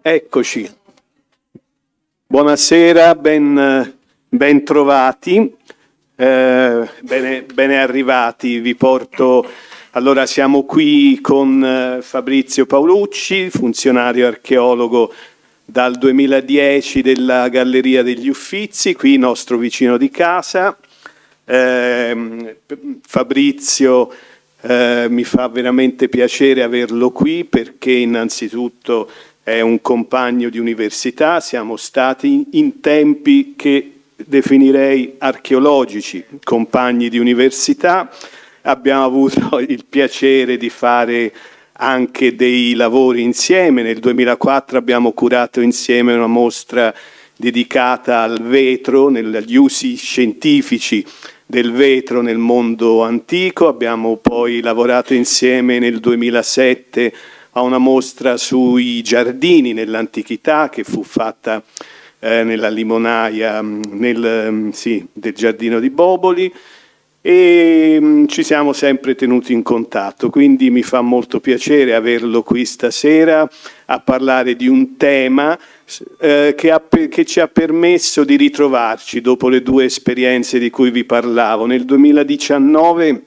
Eccoci. Buonasera, ben, ben trovati, eh, bene, bene, arrivati. Vi porto, allora siamo qui con eh, Fabrizio Paolucci, funzionario archeologo dal 2010 della Galleria degli Uffizi, qui nostro vicino di casa. Eh, Fabrizio eh, mi fa veramente piacere averlo qui perché innanzitutto è un compagno di università, siamo stati in tempi che definirei archeologici, compagni di università, abbiamo avuto il piacere di fare anche dei lavori insieme, nel 2004 abbiamo curato insieme una mostra dedicata al vetro, agli usi scientifici del vetro nel mondo antico, abbiamo poi lavorato insieme nel 2007 a una mostra sui giardini nell'antichità che fu fatta eh, nella limonaia mm, nel, mm, sì, del giardino di Boboli e mh, mm, ci siamo sempre tenuti in contatto, quindi mi fa molto piacere averlo qui stasera a parlare di un tema eh, che, ha, che, ci ha permesso di ritrovarci dopo le due esperienze di cui vi parlavo. Nel 2019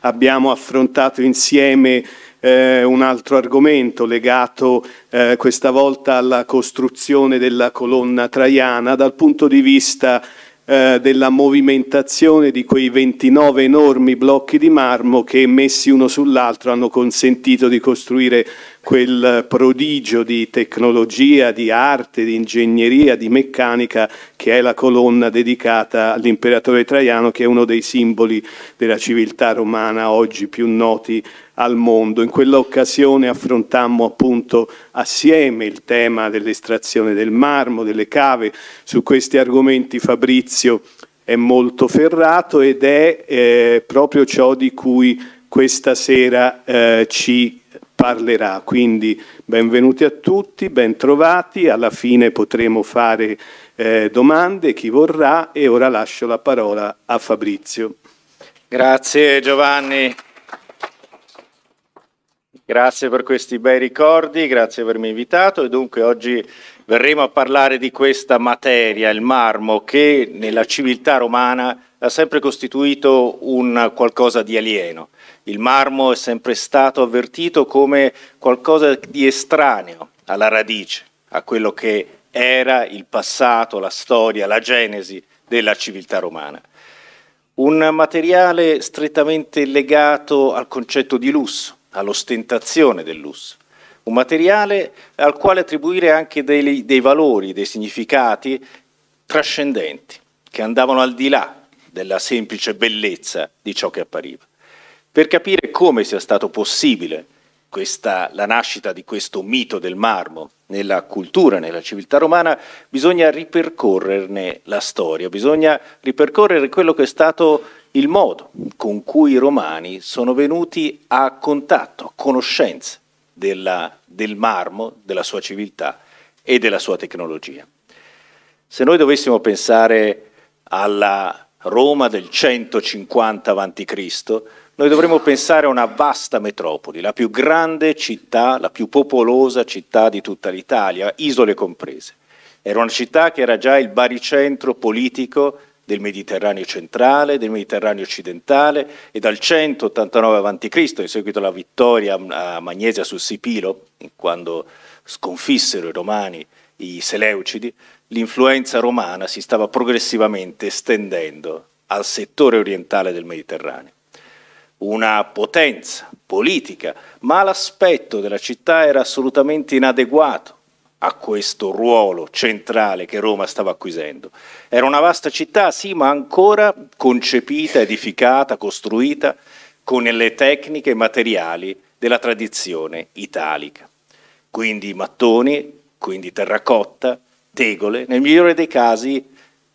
abbiamo affrontato insieme eh, un altro argomento legato eh, questa volta alla costruzione della colonna traiana dal punto di vista eh, della movimentazione di quei 29 enormi blocchi di marmo che messi uno sull'altro hanno consentito di costruire quel prodigio di tecnologia, di arte, di ingegneria, di meccanica che è la colonna dedicata all'imperatore Traiano che è uno dei simboli della civiltà romana oggi più noti al mondo. In quell'occasione affrontammo appunto assieme il tema dell'estrazione del marmo, delle cave. Su questi argomenti Fabrizio è molto ferrato ed è eh, proprio ciò di cui questa sera eh, ci parlerà. Quindi benvenuti a tutti, bentrovati, alla fine potremo fare eh, domande, chi vorrà, e ora lascio la parola a Fabrizio. Grazie Giovanni. Grazie per questi bei ricordi, grazie per avermi invitato e dunque oggi verremo a parlare di questa materia, il marmo, che nella civiltà romana ha sempre costituito un qualcosa di alieno. Il marmo è sempre stato avvertito come qualcosa di estraneo alla radice, a quello che era il passato, la storia, la genesi della civiltà romana. Un materiale strettamente legato al concetto di lusso all'ostentazione del lusso, un materiale al quale attribuire anche dei, dei valori, dei significati trascendenti, che andavano al di là della semplice bellezza di ciò che appariva. Per capire come sia stato possibile questa, la nascita di questo mito del marmo nella cultura, nella civiltà romana, bisogna ripercorrerne la storia, bisogna ripercorrere quello che è stato il modo con cui i romani sono venuti a contatto, a conoscenza della, del marmo, della sua civiltà e della sua tecnologia. Se noi dovessimo pensare alla Roma del 150 a.C., noi dovremmo pensare a una vasta metropoli, la più grande città, la più popolosa città di tutta l'Italia, isole comprese. Era una città che era già il baricentro politico del Mediterraneo centrale, del Mediterraneo occidentale e dal 189 a.C., in seguito alla vittoria a Magnesia sul Sipilo, quando sconfissero i romani i Seleucidi, l'influenza romana si stava progressivamente estendendo al settore orientale del Mediterraneo. Una potenza politica, ma l'aspetto della città era assolutamente inadeguato a questo ruolo centrale che Roma stava acquisendo. Era una vasta città, sì, ma ancora concepita, edificata, costruita con le tecniche materiali della tradizione italica. Quindi mattoni, quindi terracotta, tegole, nel migliore dei casi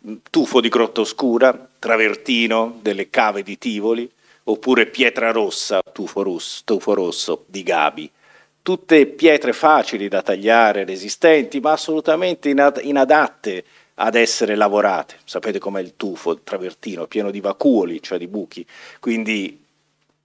mm, tufo di grotta oscura, travertino delle cave di Tivoli, oppure pietra rossa, tufo rosso, tufo rosso di Gabi tutte pietre facili da tagliare, resistenti, ma assolutamente inadatte ad essere lavorate. Sapete com'è il tufo, il travertino, pieno di vacuoli, cioè di buchi, quindi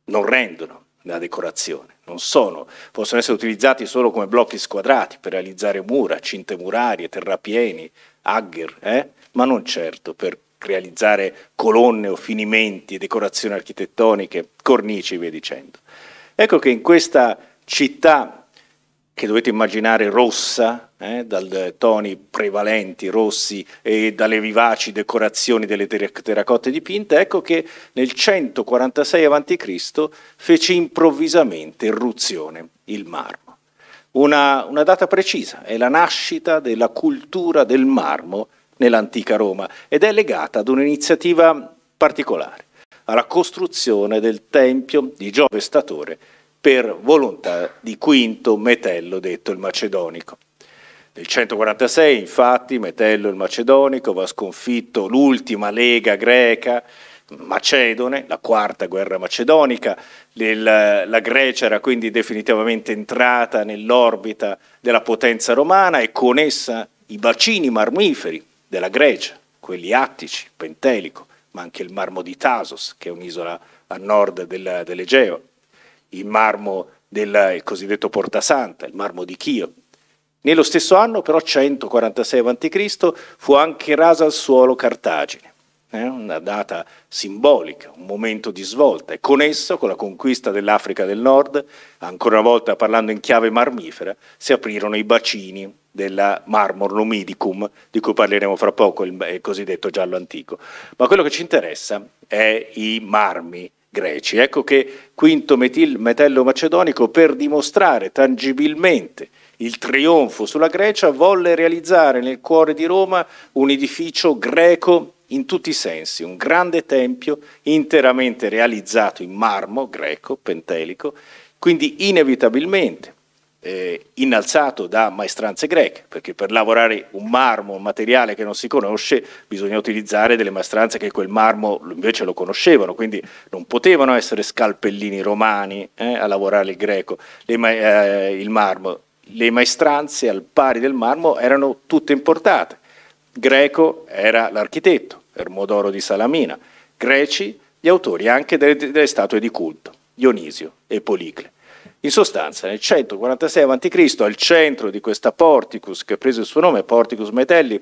non rendono la decorazione, non sono, possono essere utilizzati solo come blocchi squadrati per realizzare mura, cinte murarie, terrapieni, agger, eh? ma non certo per realizzare colonne o finimenti, decorazioni architettoniche, cornici e via dicendo. Ecco che in questa città che dovete immaginare rossa, eh, dai toni prevalenti rossi e dalle vivaci decorazioni delle terracotte dipinte, ecco che nel 146 a.C. fece improvvisamente irruzione il marmo. Una, una data precisa è la nascita della cultura del marmo nell'antica Roma ed è legata ad un'iniziativa particolare, alla costruzione del Tempio di Giove Statore per volontà di Quinto Metello, detto il Macedonico. Nel 146, infatti, Metello il Macedonico va sconfitto l'ultima lega greca macedone, la quarta guerra macedonica, la Grecia era quindi definitivamente entrata nell'orbita della potenza romana e con essa i bacini marmiferi della Grecia, quelli attici, pentelico, ma anche il marmo di Tasos, che è un'isola a nord dell'Egeo il marmo del cosiddetto Porta Santa, il marmo di Chio. Nello stesso anno, però, 146 a.C., fu anche rasa al suolo Cartagine eh, una data simbolica, un momento di svolta e con essa, con la conquista dell'Africa del Nord, ancora una volta parlando in chiave marmifera, si aprirono i bacini della Marmor Numidicum, di cui parleremo fra poco, il, il cosiddetto giallo antico. Ma quello che ci interessa è i marmi greci. Ecco che Quinto Metil, Metello Macedonico, per dimostrare tangibilmente il trionfo sulla Grecia, volle realizzare nel cuore di Roma un edificio greco in tutti i sensi, un grande tempio interamente realizzato in marmo greco, pentelico, quindi inevitabilmente eh, innalzato da maestranze greche, perché per lavorare un marmo, un materiale che non si conosce, bisogna utilizzare delle maestranze che quel marmo invece lo conoscevano, quindi non potevano essere scalpellini romani eh, a lavorare il greco, le, eh, il marmo. Le maestranze al pari del marmo erano tutte importate. Greco era l'architetto, Ermodoro di Salamina, greci gli autori anche delle, delle statue di culto, Dionisio e Policle. In sostanza, nel 146 a.C., al centro di questa Porticus, che ha preso il suo nome, Porticus Metelli,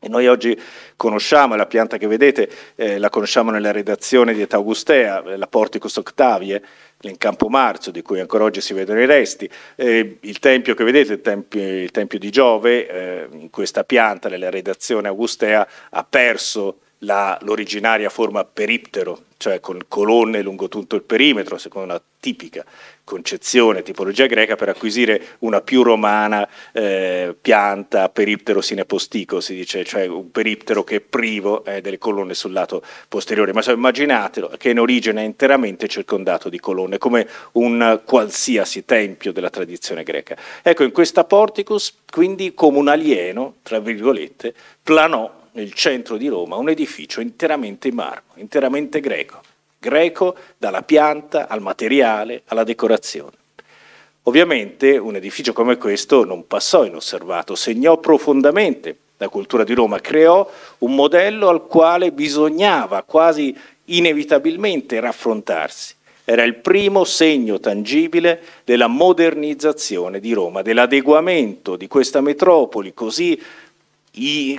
e noi oggi conosciamo la pianta che vedete, eh, la conosciamo nella redazione di Età Augustea, eh, la Porticus Octavie, Campo Marzo, di cui ancora oggi si vedono i resti, eh, il tempio che vedete, il tempio, il tempio di Giove, eh, in questa pianta, nella redazione Augustea, ha perso l'originaria forma periptero, cioè con colonne lungo tutto il perimetro, secondo una tipica concezione, tipologia greca, per acquisire una più romana eh, pianta periptero sinepostico, si dice, cioè un periptero che è privo eh, delle colonne sul lato posteriore. Ma cioè, immaginatelo che in origine è interamente circondato di colonne, come un qualsiasi tempio della tradizione greca. Ecco, in questa porticus, quindi come un alieno, tra virgolette, planò nel centro di Roma, un edificio interamente in marmo, interamente greco, greco dalla pianta al materiale alla decorazione. Ovviamente un edificio come questo non passò inosservato, segnò profondamente la cultura di Roma, creò un modello al quale bisognava quasi inevitabilmente raffrontarsi. Era il primo segno tangibile della modernizzazione di Roma, dell'adeguamento di questa metropoli così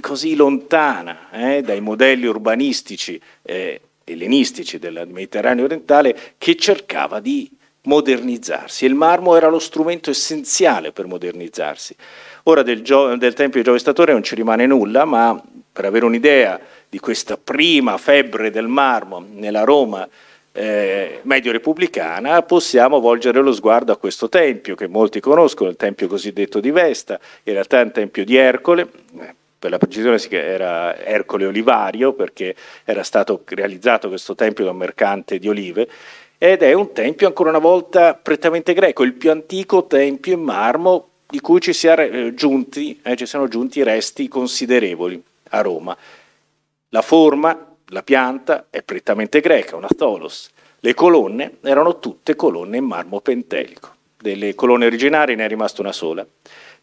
così lontana eh, dai modelli urbanistici eh, ellenistici del Mediterraneo orientale che cercava di modernizzarsi. Il marmo era lo strumento essenziale per modernizzarsi. Ora del, del Tempio di Giove Statore non ci rimane nulla, ma per avere un'idea di questa prima febbre del marmo nella Roma eh, medio repubblicana, possiamo volgere lo sguardo a questo tempio che molti conoscono, il tempio cosiddetto di Vesta, in realtà è un tempio di Ercole, eh, per la precisione sì era Ercole Olivario perché era stato realizzato questo tempio da un mercante di olive ed è un tempio ancora una volta prettamente greco, il più antico tempio in marmo di cui ci, sia eh, giunti, eh, ci siano giunti resti considerevoli a Roma. La forma, la pianta è prettamente greca, una tholos. Le colonne erano tutte colonne in marmo pentelico. Delle colonne originarie ne è rimasta una sola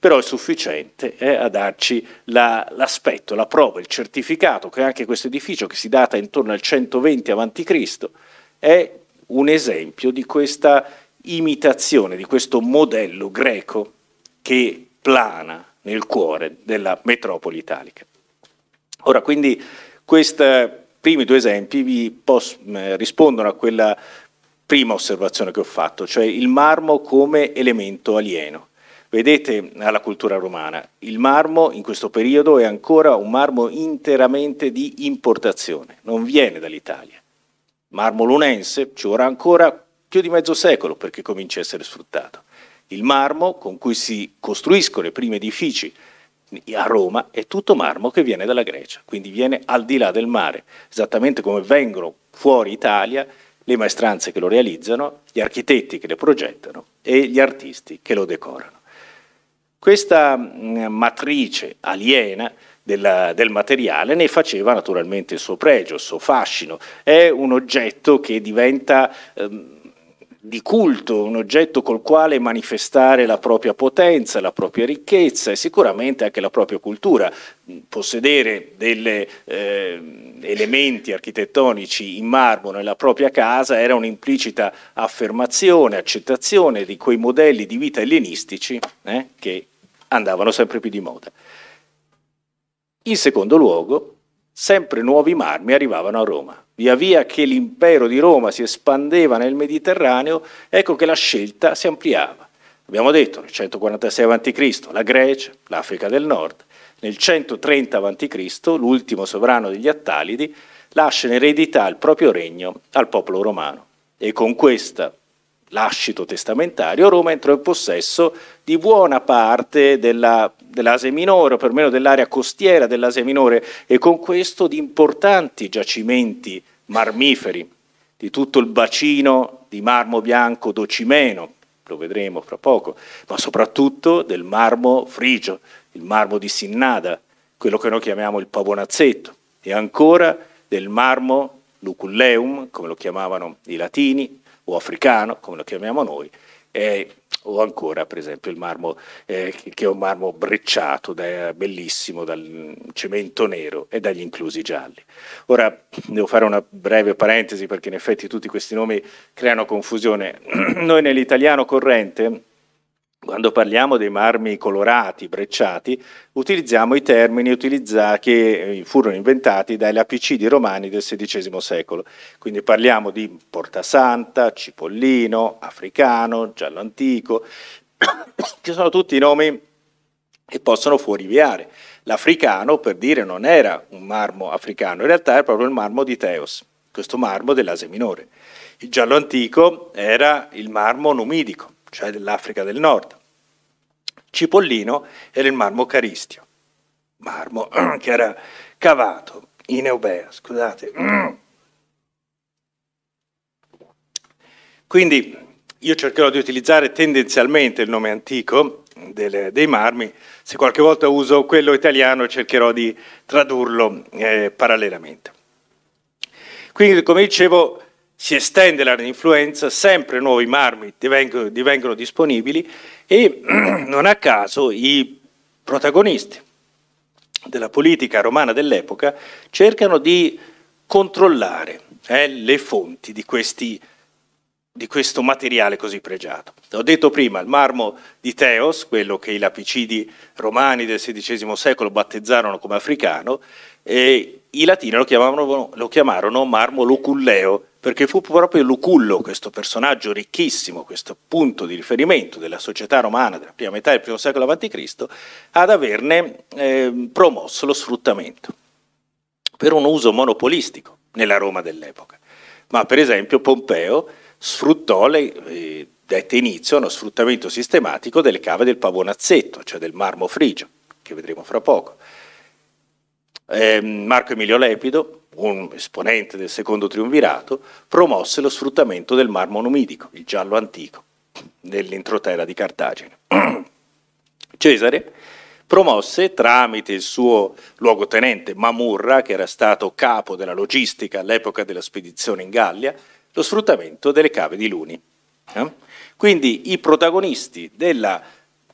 però è sufficiente eh, a darci l'aspetto, la, prova, il certificato che anche questo edificio che si data intorno al 120 a.C. è un esempio di questa imitazione, di questo modello greco che plana nel cuore della metropoli italica. Ora, quindi, questi primi due esempi vi mm, rispondono a quella prima osservazione che ho fatto, cioè il marmo come elemento alieno. Vedete alla cultura romana, il marmo in questo periodo è ancora un marmo interamente di importazione, non viene dall'Italia. Marmo lunense ci vorrà ancora più di mezzo secolo perché comincia a essere sfruttato. Il marmo con cui si costruiscono i primi edifici a Roma è tutto marmo che viene dalla Grecia, quindi viene al di là del mare, esattamente come vengono fuori Italia le maestranze che lo realizzano, gli architetti che le progettano e gli artisti che lo decorano. Questa mm, matrice aliena della, del materiale ne faceva naturalmente il suo pregio, il suo fascino. È un oggetto che diventa ehm, di culto, un oggetto col quale manifestare la propria potenza, la propria ricchezza e sicuramente anche la propria cultura. Possedere degli eh, elementi architettonici in marmo nella propria casa era un'implicita affermazione, accettazione di quei modelli di vita ellenistici eh, che andavano sempre più di moda. In secondo luogo, sempre nuovi marmi arrivavano a Roma. Via via che l'impero di Roma si espandeva nel Mediterraneo, ecco che la scelta si ampliava. Abbiamo detto nel 146 a.C. la Grecia, l'Africa del Nord. Nel 130 a.C., l'ultimo sovrano degli Attalidi lascia in eredità il proprio regno al popolo romano. E con questa lascito testamentario, Roma entrò in possesso di buona parte della, dell'Asia Minore, o perlomeno dell'area costiera dell'Asia Minore, e con questo di importanti giacimenti marmiferi, di tutto il bacino di marmo bianco d'Ocimeno, lo vedremo fra poco, ma soprattutto del marmo frigio, il marmo di Sinnada, quello che noi chiamiamo il pavonazzetto, e ancora del marmo luculleum, come lo chiamavano i latini, o africano, come lo chiamiamo noi, eh, o ancora per esempio il marmo eh, che è un marmo brecciato da, bellissimo dal cemento nero e dagli inclusi gialli. Ora devo fare una breve parentesi perché in effetti tutti questi nomi creano confusione. Noi nell'italiano corrente quando parliamo dei marmi colorati, brecciati, utilizziamo i termini che eh, furono inventati dai lapicidi romani del XVI secolo. Quindi parliamo di portasanta, cipollino, africano, giallo antico, che sono tutti nomi che possono fuoriviare. L'africano, per dire, non era un marmo africano, in realtà era proprio il marmo di Teos, questo marmo dell'Asia Minore. Il giallo antico era il marmo numidico cioè dell'Africa del Nord. Cipollino era il marmo caristio, marmo che era cavato in Eubea, scusate. Quindi io cercherò di utilizzare tendenzialmente il nome antico delle, dei marmi, se qualche volta uso quello italiano cercherò di tradurlo eh, parallelamente. Quindi come dicevo si estende l'area di influenza, sempre nuovi marmi divengono, divengono disponibili e non a caso i protagonisti della politica romana dell'epoca cercano di controllare eh, le fonti di, questi, di, questo materiale così pregiato. Ho detto prima, il marmo di Teos, quello che i lapicidi romani del XVI secolo battezzarono come africano, eh, i latini lo chiamarono, lo chiamarono marmo loculleo, perché fu proprio Lucullo, questo personaggio ricchissimo, questo punto di riferimento della società romana della prima metà del primo secolo a.C., ad averne eh, promosso lo sfruttamento per un uso monopolistico nella Roma dell'epoca. Ma per esempio Pompeo sfruttò le, eh, dette inizio a uno sfruttamento sistematico delle cave del Pavonazzetto, cioè del marmo frigio, che vedremo fra poco eh, Marco Emilio Lepido, un esponente del secondo triunvirato, promosse lo sfruttamento del marmo numidico, il giallo antico, nell'entroterra di Cartagine. Cesare promosse tramite il suo luogotenente Mamurra, che era stato capo della logistica all'epoca della spedizione in Gallia, lo sfruttamento delle cave di Luni. Eh? Quindi i protagonisti della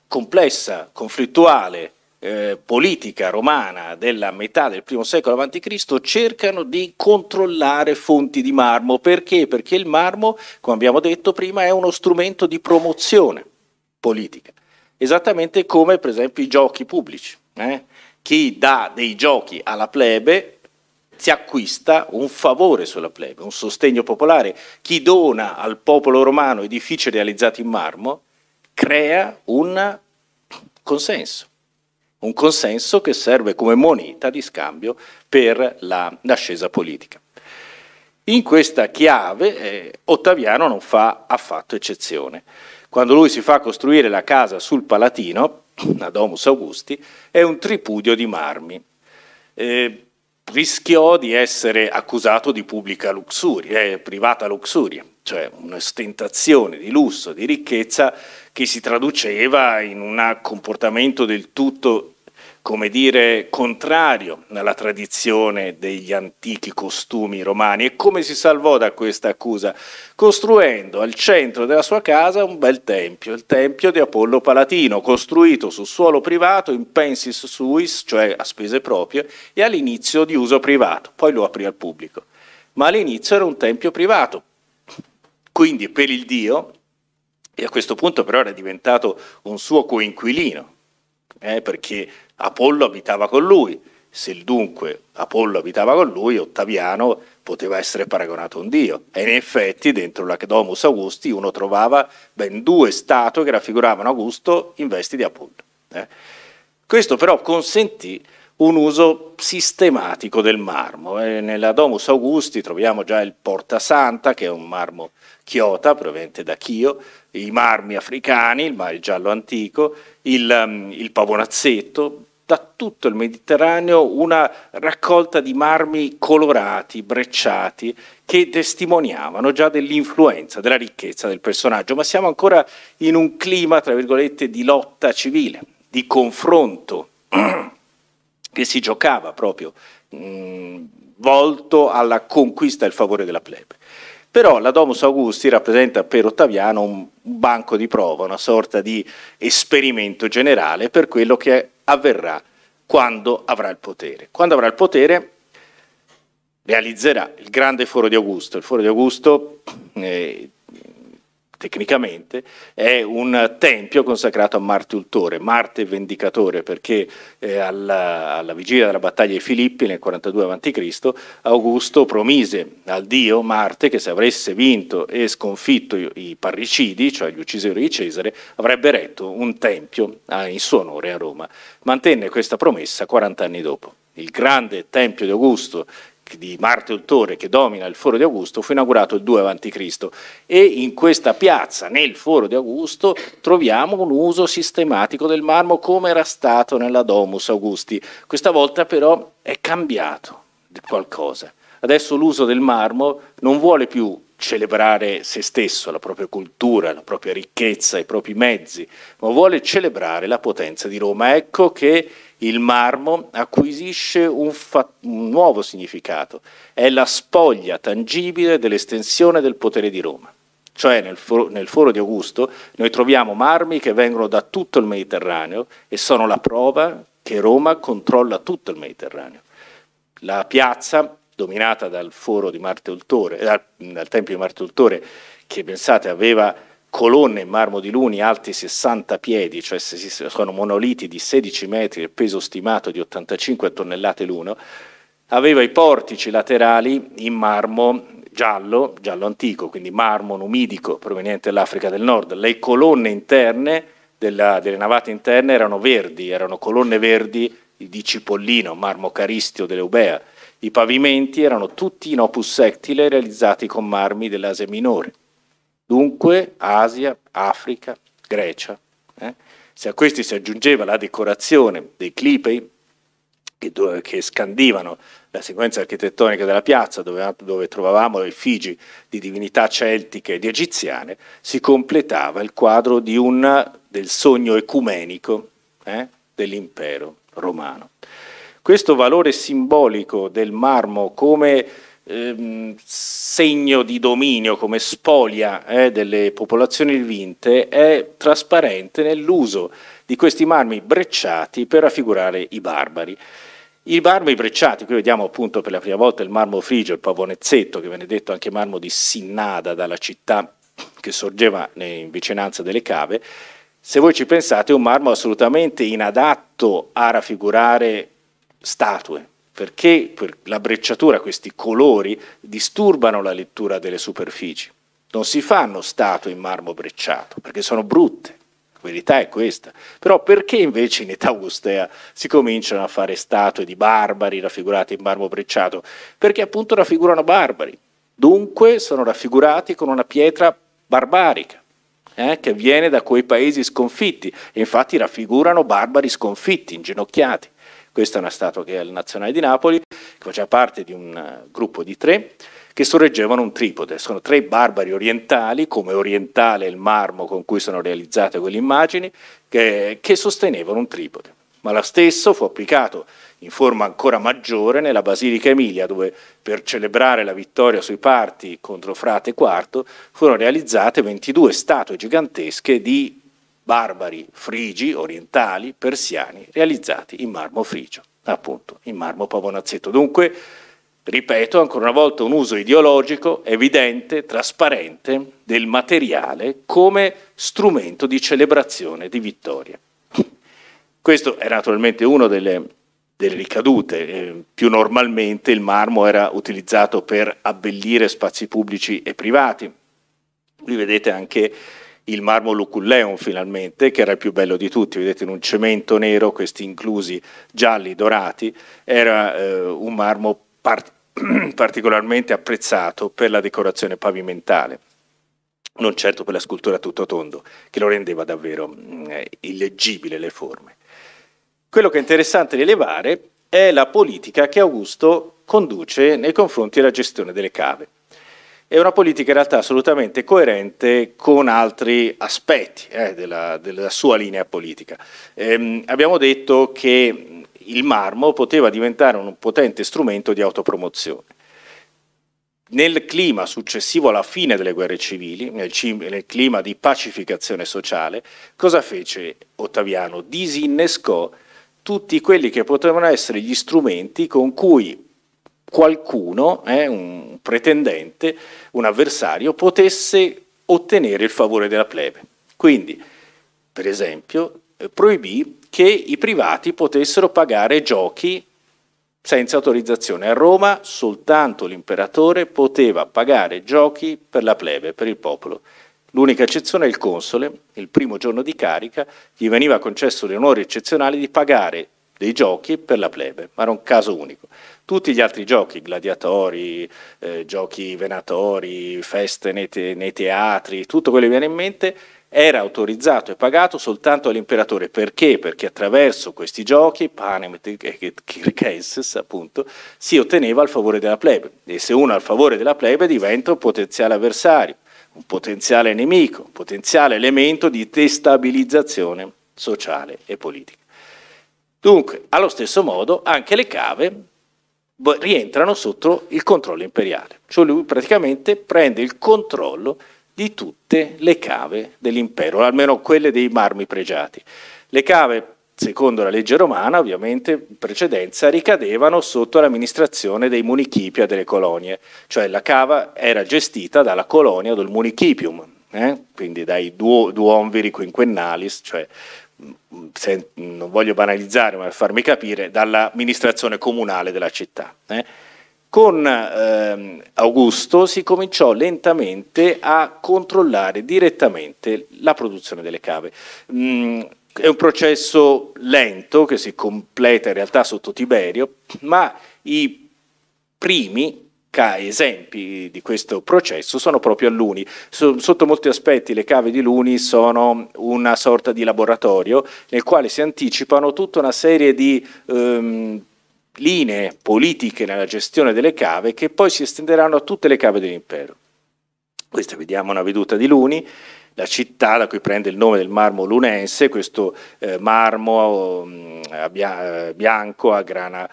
complessa, conflittuale eh, politica romana della metà del primo secolo a.C. cercano di controllare fonti di marmo. Perché? Perché il marmo, come abbiamo detto prima, è uno strumento di promozione politica, esattamente come per esempio i giochi pubblici. Eh? Chi dà dei giochi alla plebe si acquista un favore sulla plebe, un sostegno popolare. Chi dona al popolo romano edifici realizzati in marmo crea un consenso un consenso che serve come moneta di scambio per l'ascesa politica. In questa chiave eh, Ottaviano non fa affatto eccezione. Quando lui si fa costruire la casa sul Palatino, a Domus Augusti, è un tripudio di marmi. Eh, rischiò di essere accusato di pubblica luxuria, eh, privata luxuria, cioè un'ostentazione di lusso, di ricchezza che si traduceva in un comportamento del tutto come dire, contrario alla tradizione degli antichi costumi romani. E come si salvò da questa accusa? Costruendo al centro della sua casa un bel tempio, il tempio di Apollo Palatino, costruito su suolo privato in pensis suis, cioè a spese proprie, e all'inizio di uso privato, poi lo aprì al pubblico. Ma all'inizio era un tempio privato. Quindi per il Dio e a questo punto però era diventato un suo coinquilino, eh, perché Apollo abitava con lui. Se dunque Apollo abitava con lui, Ottaviano poteva essere paragonato a un dio. E in effetti dentro l'Acdomus Augusti uno trovava ben due statue che raffiguravano Augusto in vesti di Apollo. Eh. Questo però consentì un uso sistematico del marmo. Eh, nella Domus Augusti troviamo già il Porta Santa, che è un marmo chiota, proveniente da Chio, i marmi africani, il mare giallo antico, il, um, il pavonazzetto, da tutto il Mediterraneo una raccolta di marmi colorati, brecciati, che testimoniavano già dell'influenza, della ricchezza del personaggio, ma siamo ancora in un clima, tra virgolette, di lotta civile, di confronto, che si giocava proprio mh, mm, volto alla conquista e al favore della plebe però la Domus Augusti rappresenta per Ottaviano un banco di prova, una sorta di esperimento generale per quello che avverrà quando avrà il potere. Quando avrà il potere realizzerà il grande foro di Augusto. Il foro di Augusto eh, tecnicamente è un tempio consacrato a Marte Ultore, Marte Vendicatore, perché eh, alla, alla, vigilia della battaglia di Filippi nel 42 a.C. Augusto promise al dio Marte che se avesse vinto e sconfitto i, parricidi, cioè gli uccisori di Cesare, avrebbe retto un tempio ah, in suo onore a Roma. Mantenne questa promessa 40 anni dopo il grande Tempio di Augusto di Marte Ultore che domina il Foro di Augusto fu inaugurato il 2 a.C. e in questa piazza, nel Foro di Augusto, troviamo un uso sistematico del marmo come era stato nella Domus Augusti. Questa volta però è cambiato qualcosa. Adesso l'uso del marmo non vuole più celebrare se stesso, la propria cultura, la propria ricchezza, i propri mezzi, ma vuole celebrare la potenza di Roma. Ecco che il marmo acquisisce un, un nuovo significato, è la spoglia tangibile dell'estensione del potere di Roma. Cioè nel, for nel foro di Augusto noi troviamo marmi che vengono da tutto il Mediterraneo e sono la prova che Roma controlla tutto il Mediterraneo. La piazza dominata dal foro di Marte Ultore, eh, dal, dal Tempio di Marte Ultore, che pensate aveva colonne in marmo di luni alti 60 piedi, cioè sono monoliti di 16 metri e peso stimato di 85 tonnellate l'uno, aveva i portici laterali in marmo giallo, giallo antico, quindi marmo numidico proveniente dall'Africa del Nord, le colonne interne della, delle navate interne erano verdi, erano colonne verdi di cipollino, marmo caristio dell'Eubea i pavimenti erano tutti in opus sectile realizzati con marmi dell'Asia minore. Dunque Asia, Africa, Grecia. Eh? Se a questi si aggiungeva la decorazione dei clipei che, che scandivano la sequenza architettonica della piazza dove, dove trovavamo effigi di divinità celtiche ed egiziane, si completava il quadro una, del sogno ecumenico eh? dell'impero romano questo valore simbolico del marmo come ehm, segno di dominio, come spoglia eh, delle popolazioni vinte, è trasparente nell'uso di questi marmi brecciati per raffigurare i barbari. I marmi brecciati, qui vediamo appunto per la prima volta il marmo frigio, il pavonezzetto, che viene detto anche marmo di Sinnada, dalla città che sorgeva in vicinanza delle cave, se voi ci pensate è un marmo assolutamente inadatto a raffigurare statue, perché per la brecciatura, questi colori, disturbano la lettura delle superfici. Non si fanno statue in marmo brecciato, perché sono brutte. La verità è questa. Però perché invece in età augustea si cominciano a fare statue di barbari raffigurati in marmo brecciato? Perché appunto raffigurano barbari. Dunque sono raffigurati con una pietra barbarica. Eh, che viene da quei paesi sconfitti e infatti raffigurano barbari sconfitti, inginocchiati. Questa è una statua che è il Nazionale di Napoli, che faceva parte di un eh, gruppo di tre che sorreggevano un tripode. Sono tre barbari orientali, come orientale il marmo con cui sono realizzate quelle immagini, che, che sostenevano un tripode. Ma lo stesso fu applicato in forma ancora maggiore nella Basilica Emilia, dove per celebrare la vittoria sui parti contro Frate IV furono realizzate 22 statue gigantesche di barbari, frigi, orientali, persiani, realizzati in marmo frigio, appunto in marmo pavonazzetto. Dunque, ripeto, ancora una volta un uso ideologico, evidente, trasparente del materiale come strumento di celebrazione di vittoria. Questo è naturalmente uno delle, delle ricadute. Eh, più normalmente il marmo era utilizzato per abbellire spazi pubblici e privati. Qui vedete anche il marmo Luculleum finalmente, che era il più bello di tutti, vedete in un cemento nero, questi inclusi gialli, dorati, era eh, un marmo part particolarmente apprezzato per la decorazione pavimentale non certo per la scultura tutto tondo, che lo rendeva davvero eh, illeggibile le forme. Quello che è interessante rilevare è la politica che Augusto conduce nei confronti della gestione delle cave è una politica in realtà assolutamente coerente con altri aspetti eh, della, della, sua linea politica. Ehm, abbiamo detto che il marmo poteva diventare un potente strumento di autopromozione. Nel clima successivo alla fine delle guerre civili, nel, nel clima di pacificazione sociale, cosa fece Ottaviano? Disinnescò tutti quelli che potevano essere gli strumenti con cui qualcuno, eh, un pretendente, un avversario, potesse ottenere il favore della plebe. Quindi, per esempio, eh, proibì che i privati potessero pagare giochi senza autorizzazione. A Roma soltanto l'imperatore poteva pagare giochi per la plebe, per il popolo. L'unica eccezione è il console, il primo giorno di carica, gli veniva concesso l'onore eccezionale di pagare dei giochi per la plebe, ma era un caso unico. Tutti gli altri giochi, gladiatori, eh, giochi venatori, feste nei, te nei teatri, tutto quello che viene in mente, era autorizzato e pagato soltanto all'imperatore. Perché? Perché attraverso questi giochi, Panem e eh, Kirkeses, appunto, si otteneva il favore della plebe. E se uno ha il favore della plebe diventa un potenziale avversario, un potenziale nemico, un potenziale elemento di destabilizzazione sociale e politica. Dunque, allo stesso modo, anche le cave rientrano sotto il controllo imperiale, cioè lui praticamente prende il controllo di tutte le cave dell'impero, almeno quelle dei marmi pregiati. Le cave, secondo la legge romana, ovviamente in precedenza, ricadevano sotto l'amministrazione dei munichipia delle colonie, cioè la cava era gestita dalla colonia del munichipium, eh? quindi dai duo, duonviri quinquennalis, cioè se, non voglio banalizzare ma farmi capire, dall'amministrazione comunale della città. Eh. Con ehm, Augusto si cominciò lentamente a controllare direttamente la produzione delle cave. Mm, è un processo lento che si completa in realtà sotto Tiberio, ma i primi esempi di questo processo sono proprio a Luni. Sotto molti aspetti le cave di Luni sono una sorta di laboratorio nel quale si anticipano tutta una serie di ehm, linee politiche nella gestione delle cave che poi si estenderanno a tutte le cave dell'impero. Questa vediamo una veduta di Luni, la città da cui prende il nome del marmo lunense, questo eh, marmo eh, bianco a grana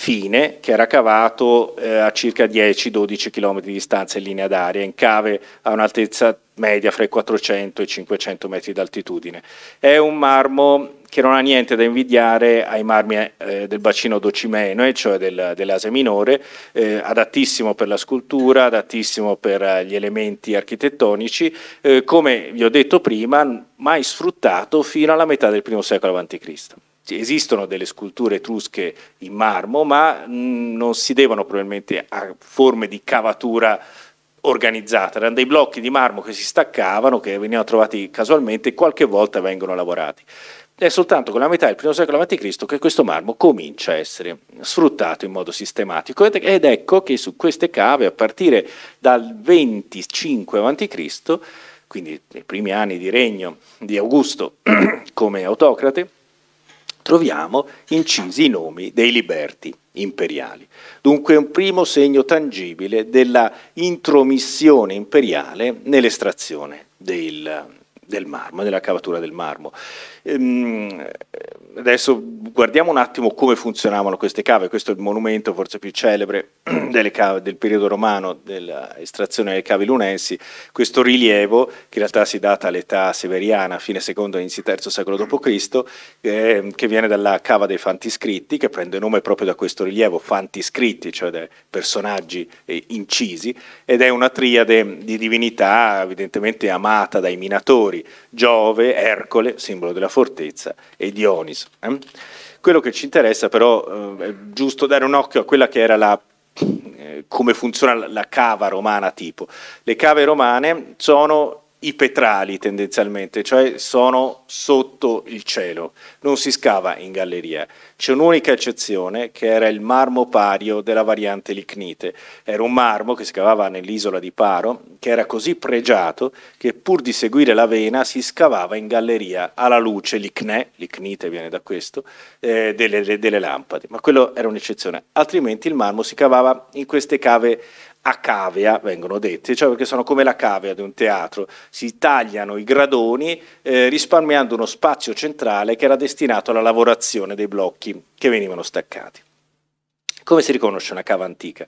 fine che era cavato eh, a circa 10-12 km di distanza in linea d'aria, in cave a un'altezza media fra i 400 e i 500 metri d'altitudine. È un marmo che non ha niente da invidiare ai marmi eh, del bacino d'Ocimenoe, cioè del, dell'Asia Minore, eh, adattissimo per la scultura, adattissimo per eh, gli elementi architettonici, eh, come vi ho detto prima, mai sfruttato fino alla metà del primo secolo a.C esistono delle sculture etrusche in marmo, ma non si devono probabilmente a forme di cavatura organizzata, erano dei blocchi di marmo che si staccavano, che venivano trovati casualmente e qualche volta vengono lavorati. È soltanto con la metà del primo secolo a.C. che questo marmo comincia a essere sfruttato in modo sistematico ed ecco che su queste cave, a partire dal 25 a.C., quindi nei primi anni di regno di Augusto come autocrate, troviamo incisi i nomi dei liberti imperiali. Dunque un primo segno tangibile della intromissione imperiale nell'estrazione del del marmo, della cavatura del marmo. Ehm, adesso guardiamo un attimo come funzionavano queste cave, questo è il monumento forse più celebre cave, del periodo romano, dell'estrazione delle cave lunensi, questo rilievo che in realtà si data all'età severiana, fine secondo, inizio terzo secolo d.C., eh, che viene dalla cava dei Fantiscritti, che prende nome proprio da questo rilievo, Fantiscritti, cioè dai personaggi eh, incisi, ed è una triade di divinità evidentemente amata dai minatori, Giove, Ercole, simbolo della fortezza, e Dioniso. Eh? Quello che ci interessa però eh, è giusto dare un occhio a quella che era la eh, come funziona la cava romana tipo. Le cave romane sono i petrali tendenzialmente, cioè sono sotto il cielo, non si scava in galleria. C'è un'unica eccezione che era il marmo pario della variante lignite. Era un marmo che si scavava nell'isola di Paro, che era così pregiato che pur di seguire la vena si scavava in galleria alla luce licnè, lignite viene da questo, eh, delle, delle lampade. Ma quello era un'eccezione, altrimenti il marmo si cavava in queste cave a cavea, vengono dette, cioè perché sono come la cavea di un teatro, si tagliano i gradoni eh, risparmiando uno spazio centrale che era destinato alla lavorazione dei blocchi che venivano staccati. Come si riconosce una cava antica?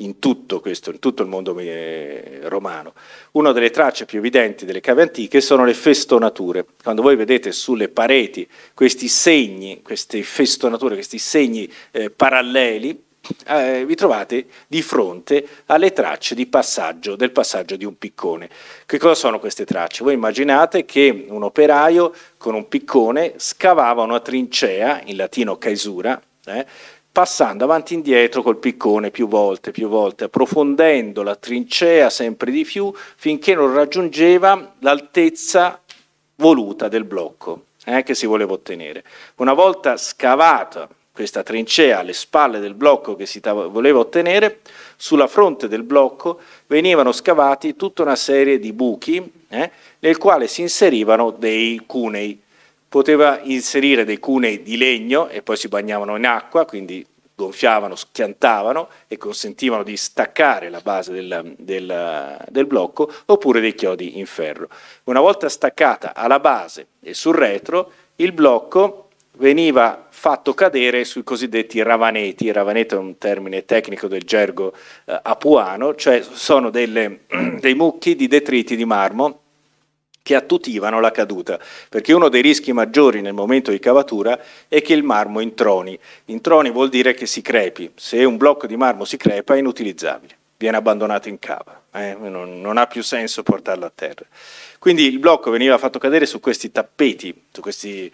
in tutto questo, in tutto il mondo eh, romano. Una delle tracce più evidenti delle cave antiche sono le festonature. Quando voi vedete sulle pareti questi segni, queste festonature, questi segni eh, paralleli, eh, vi trovate di fronte alle tracce di passaggio, del passaggio di un piccone. Che cosa sono queste tracce? Voi immaginate che un operaio con un piccone scavava una trincea, in latino caesura, eh, passando avanti e indietro col piccone più volte, più volte, approfondendo la trincea sempre di più finché non raggiungeva l'altezza voluta del blocco eh, che si voleva ottenere. Una volta scavata questa trincea alle spalle del blocco che si voleva ottenere, sulla fronte del blocco venivano scavati tutta una serie di buchi eh, nel quale si inserivano dei cunei. Poteva inserire dei cunei di legno e poi si bagnavano in acqua, quindi gonfiavano, schiantavano e consentivano di staccare la base del, del, del, blocco, oppure dei chiodi in ferro. Una volta staccata alla base e sul retro, il blocco veniva fatto cadere sui cosiddetti ravaneti. Il ravaneto è un termine tecnico del gergo eh, apuano, cioè sono delle, dei mucchi di detriti di marmo che attutivano la caduta, perché uno dei rischi maggiori nel momento di cavatura è che il marmo introni. Introni vuol dire che si crepi, se un blocco di marmo si crepa è inutilizzabile, viene abbandonato in cava, eh? non, non ha più senso portarlo a terra. Quindi il blocco veniva fatto cadere su questi tappeti, su questi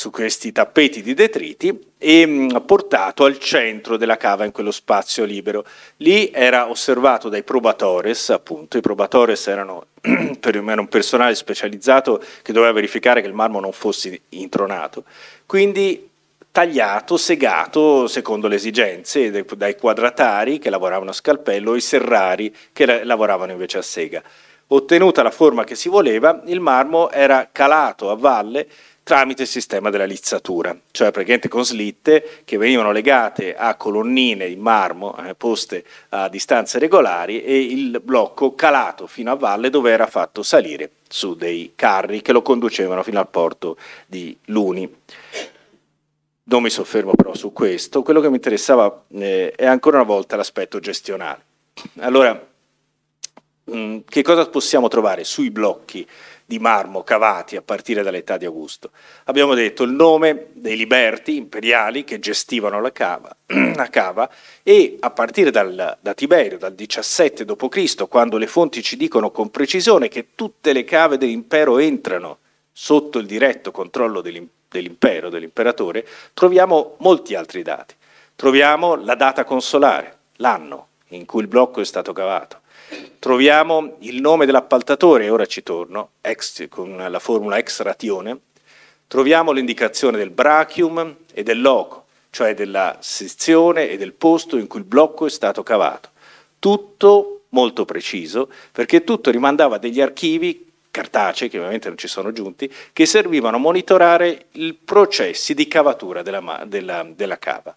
su questi tappeti di detriti e mm, portato al centro della cava in quello spazio libero. Lì era osservato dai probatores, appunto, i probatores erano per un personale specializzato che doveva verificare che il marmo non fosse intronato, quindi tagliato, segato secondo le esigenze dai quadratari che lavoravano a scalpello o i serrari che lavoravano invece a sega. Ottenuta la forma che si voleva, il marmo era calato a valle tramite il sistema della lizzatura, cioè praticamente con slitte che venivano legate a colonnine in marmo eh, poste a distanze regolari e il blocco calato fino a valle dove era fatto salire su dei carri che lo conducevano fino al porto di Luni. Non mi soffermo però su questo, quello che mi interessava eh, è ancora una volta l'aspetto gestionale. Allora, mh, mm, che cosa possiamo trovare sui blocchi di marmo cavati a partire dall'età di Augusto. Abbiamo detto il nome dei liberti imperiali che gestivano la cava, la cava e a partire dal, da Tiberio, dal 17 d.C., quando le fonti ci dicono con precisione che tutte le cave dell'impero entrano sotto il diretto controllo dell'impero, dell'imperatore, troviamo molti altri dati. Troviamo la data consolare, l'anno in cui il blocco è stato cavato troviamo il nome dell'appaltatore, ora ci torno, ex, con la formula ex ratione, troviamo l'indicazione del brachium e del loco, cioè della sezione e del posto in cui il blocco è stato cavato. Tutto molto preciso, perché tutto rimandava a degli archivi cartacei, che ovviamente non ci sono giunti, che servivano a monitorare i processi di cavatura della, della, della cava.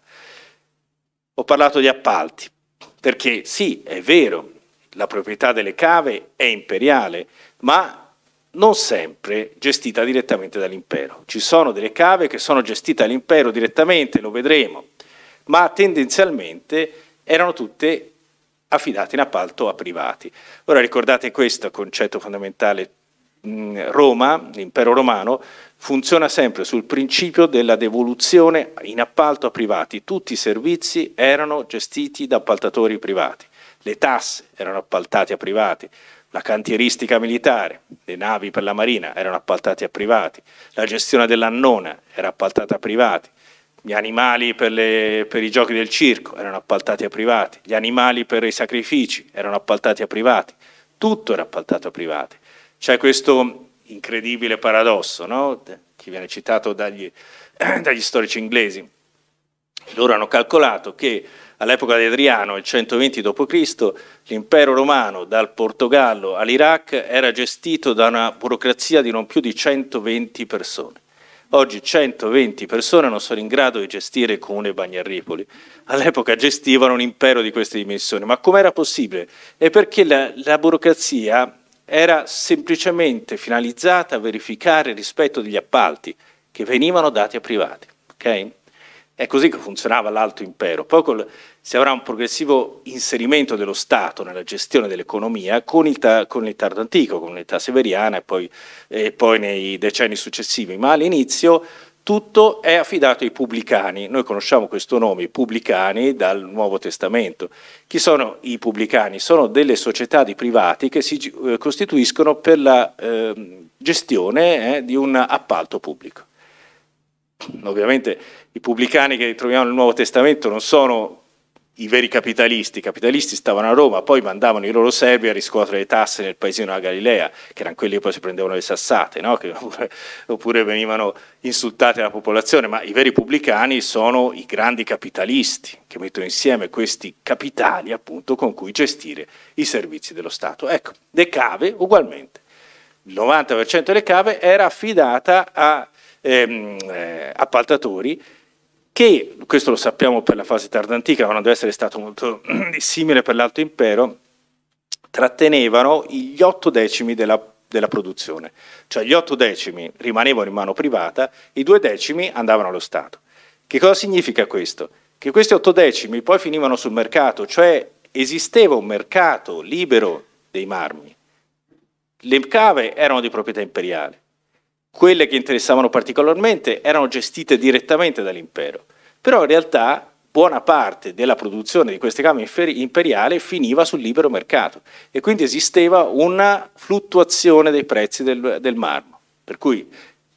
Ho parlato di appalti, perché sì, è vero, la proprietà delle cave è imperiale, ma non sempre gestita direttamente dall'impero. Ci sono delle cave che sono gestite dall'impero direttamente, lo vedremo, ma tendenzialmente erano tutte affidate in appalto a privati. Ora ricordate questo concetto fondamentale. Mm, Roma, l'impero romano, funziona sempre sul principio della devoluzione in appalto a privati. Tutti i servizi erano gestiti da appaltatori privati le tasse erano appaltate a privati, la cantieristica militare, le navi per la marina erano appaltate a privati, la gestione dell'annona era appaltata a privati, gli animali per, le, per, i giochi del circo erano appaltati a privati, gli animali per i sacrifici erano appaltati a privati, tutto era appaltato a privati. C'è questo incredibile paradosso, no? che viene citato dagli, dagli storici inglesi, loro hanno calcolato che all'epoca di Adriano, il 120 d.C., l'impero romano dal Portogallo all'Iraq era gestito da una burocrazia di non più di 120 persone. Oggi 120 persone non sono in grado di gestire il comune Bagnarripoli. All'epoca gestivano un impero di queste dimensioni. Ma com'era possibile? È perché la, la burocrazia era semplicemente finalizzata a verificare il rispetto degli appalti che venivano dati a privati. Okay? È così che funzionava l'Alto Impero. Poi col, si avrà un progressivo inserimento dello Stato nella gestione dell'economia con, con il, tardo antico, con l'età severiana e poi, e poi nei decenni successivi, ma all'inizio tutto è affidato ai pubblicani. Noi conosciamo questo nome, i pubblicani, dal Nuovo Testamento. Chi sono i pubblicani? Sono delle società di privati che si eh, costituiscono per la eh, gestione eh, di un appalto pubblico. Ovviamente i pubblicani che troviamo nel Nuovo Testamento non sono i veri capitalisti, i capitalisti stavano a Roma, poi mandavano i loro servi a riscuotere le tasse nel paesino della Galilea, che erano quelli che poi si prendevano le sassate, no? oppure, oppure, venivano insultati dalla popolazione, ma i veri pubblicani sono i grandi capitalisti che mettono insieme questi capitali appunto con cui gestire i servizi dello Stato. Ecco, le cave ugualmente, il 90% delle cave era affidata a ehm, eh, appaltatori che, questo lo sappiamo per la fase tarda antica, ma non deve essere stato molto simile per l'Alto Impero, trattenevano gli otto decimi della, della, produzione. Cioè gli otto decimi rimanevano in mano privata, i due decimi andavano allo Stato. Che cosa significa questo? Che questi otto decimi poi finivano sul mercato, cioè esisteva un mercato libero dei marmi. Le cave erano di proprietà imperiale. Quelle che interessavano particolarmente erano gestite direttamente dall'impero, però in realtà buona parte della produzione di queste gambe imperiali finiva sul libero mercato e quindi esisteva una fluttuazione dei prezzi del, del marmo. Per cui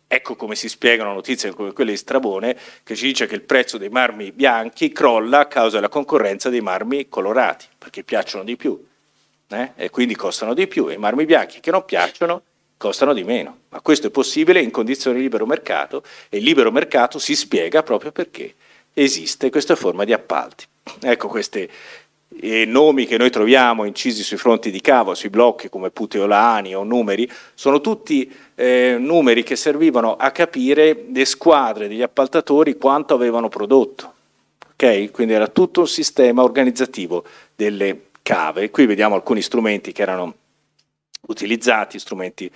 Ecco come si spiegano notizie come quelle di Strabone che ci dice che il prezzo dei marmi bianchi crolla a causa della concorrenza dei marmi colorati, perché piacciono di più eh? e quindi costano di più. E i marmi bianchi che non piacciono costano di meno. Ma questo è possibile in condizioni di libero mercato e il libero mercato si spiega proprio perché esiste questa forma di appalti. Ecco questi eh, nomi che noi troviamo incisi sui fronti di cavo, sui blocchi come Puteolani o numeri, sono tutti eh, numeri che servivano a capire le squadre degli appaltatori quanto avevano prodotto. Okay? Quindi era tutto un sistema organizzativo delle cave. Qui vediamo alcuni strumenti che erano utilizzati strumenti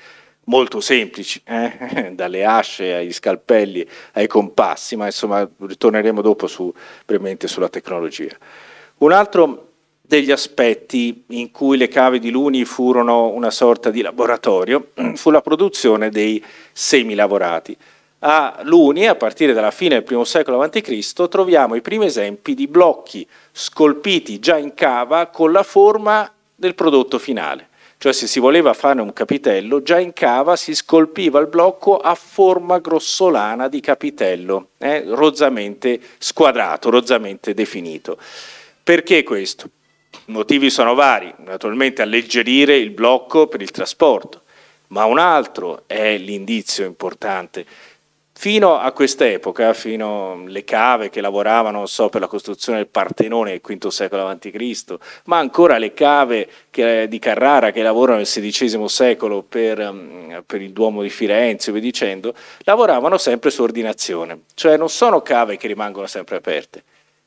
molto semplici, eh? dalle asce agli scalpelli ai compassi, ma insomma ritorneremo dopo su, brevemente sulla tecnologia. Un altro degli aspetti in cui le cave di Luni furono una sorta di laboratorio fu la produzione dei semilavorati. A Luni, a partire dalla fine del I secolo a.C., troviamo i primi esempi di blocchi scolpiti già in cava con la forma del prodotto finale. Cioè se si voleva fare un capitello, già in cava si scolpiva il blocco a forma grossolana di capitello, eh, rozzamente squadrato, rozzamente definito. Perché questo? I motivi sono vari, naturalmente alleggerire il blocco per il trasporto, ma un altro è l'indizio importante Fino a quest'epoca, fino alle cave che lavoravano so, per la costruzione del Partenone nel V secolo a.C., ma ancora le cave che, di Carrara che lavorano nel XVI secolo per, mm, per il Duomo di Firenze, vi dicendo, lavoravano sempre su ordinazione, cioè non sono cave che rimangono sempre aperte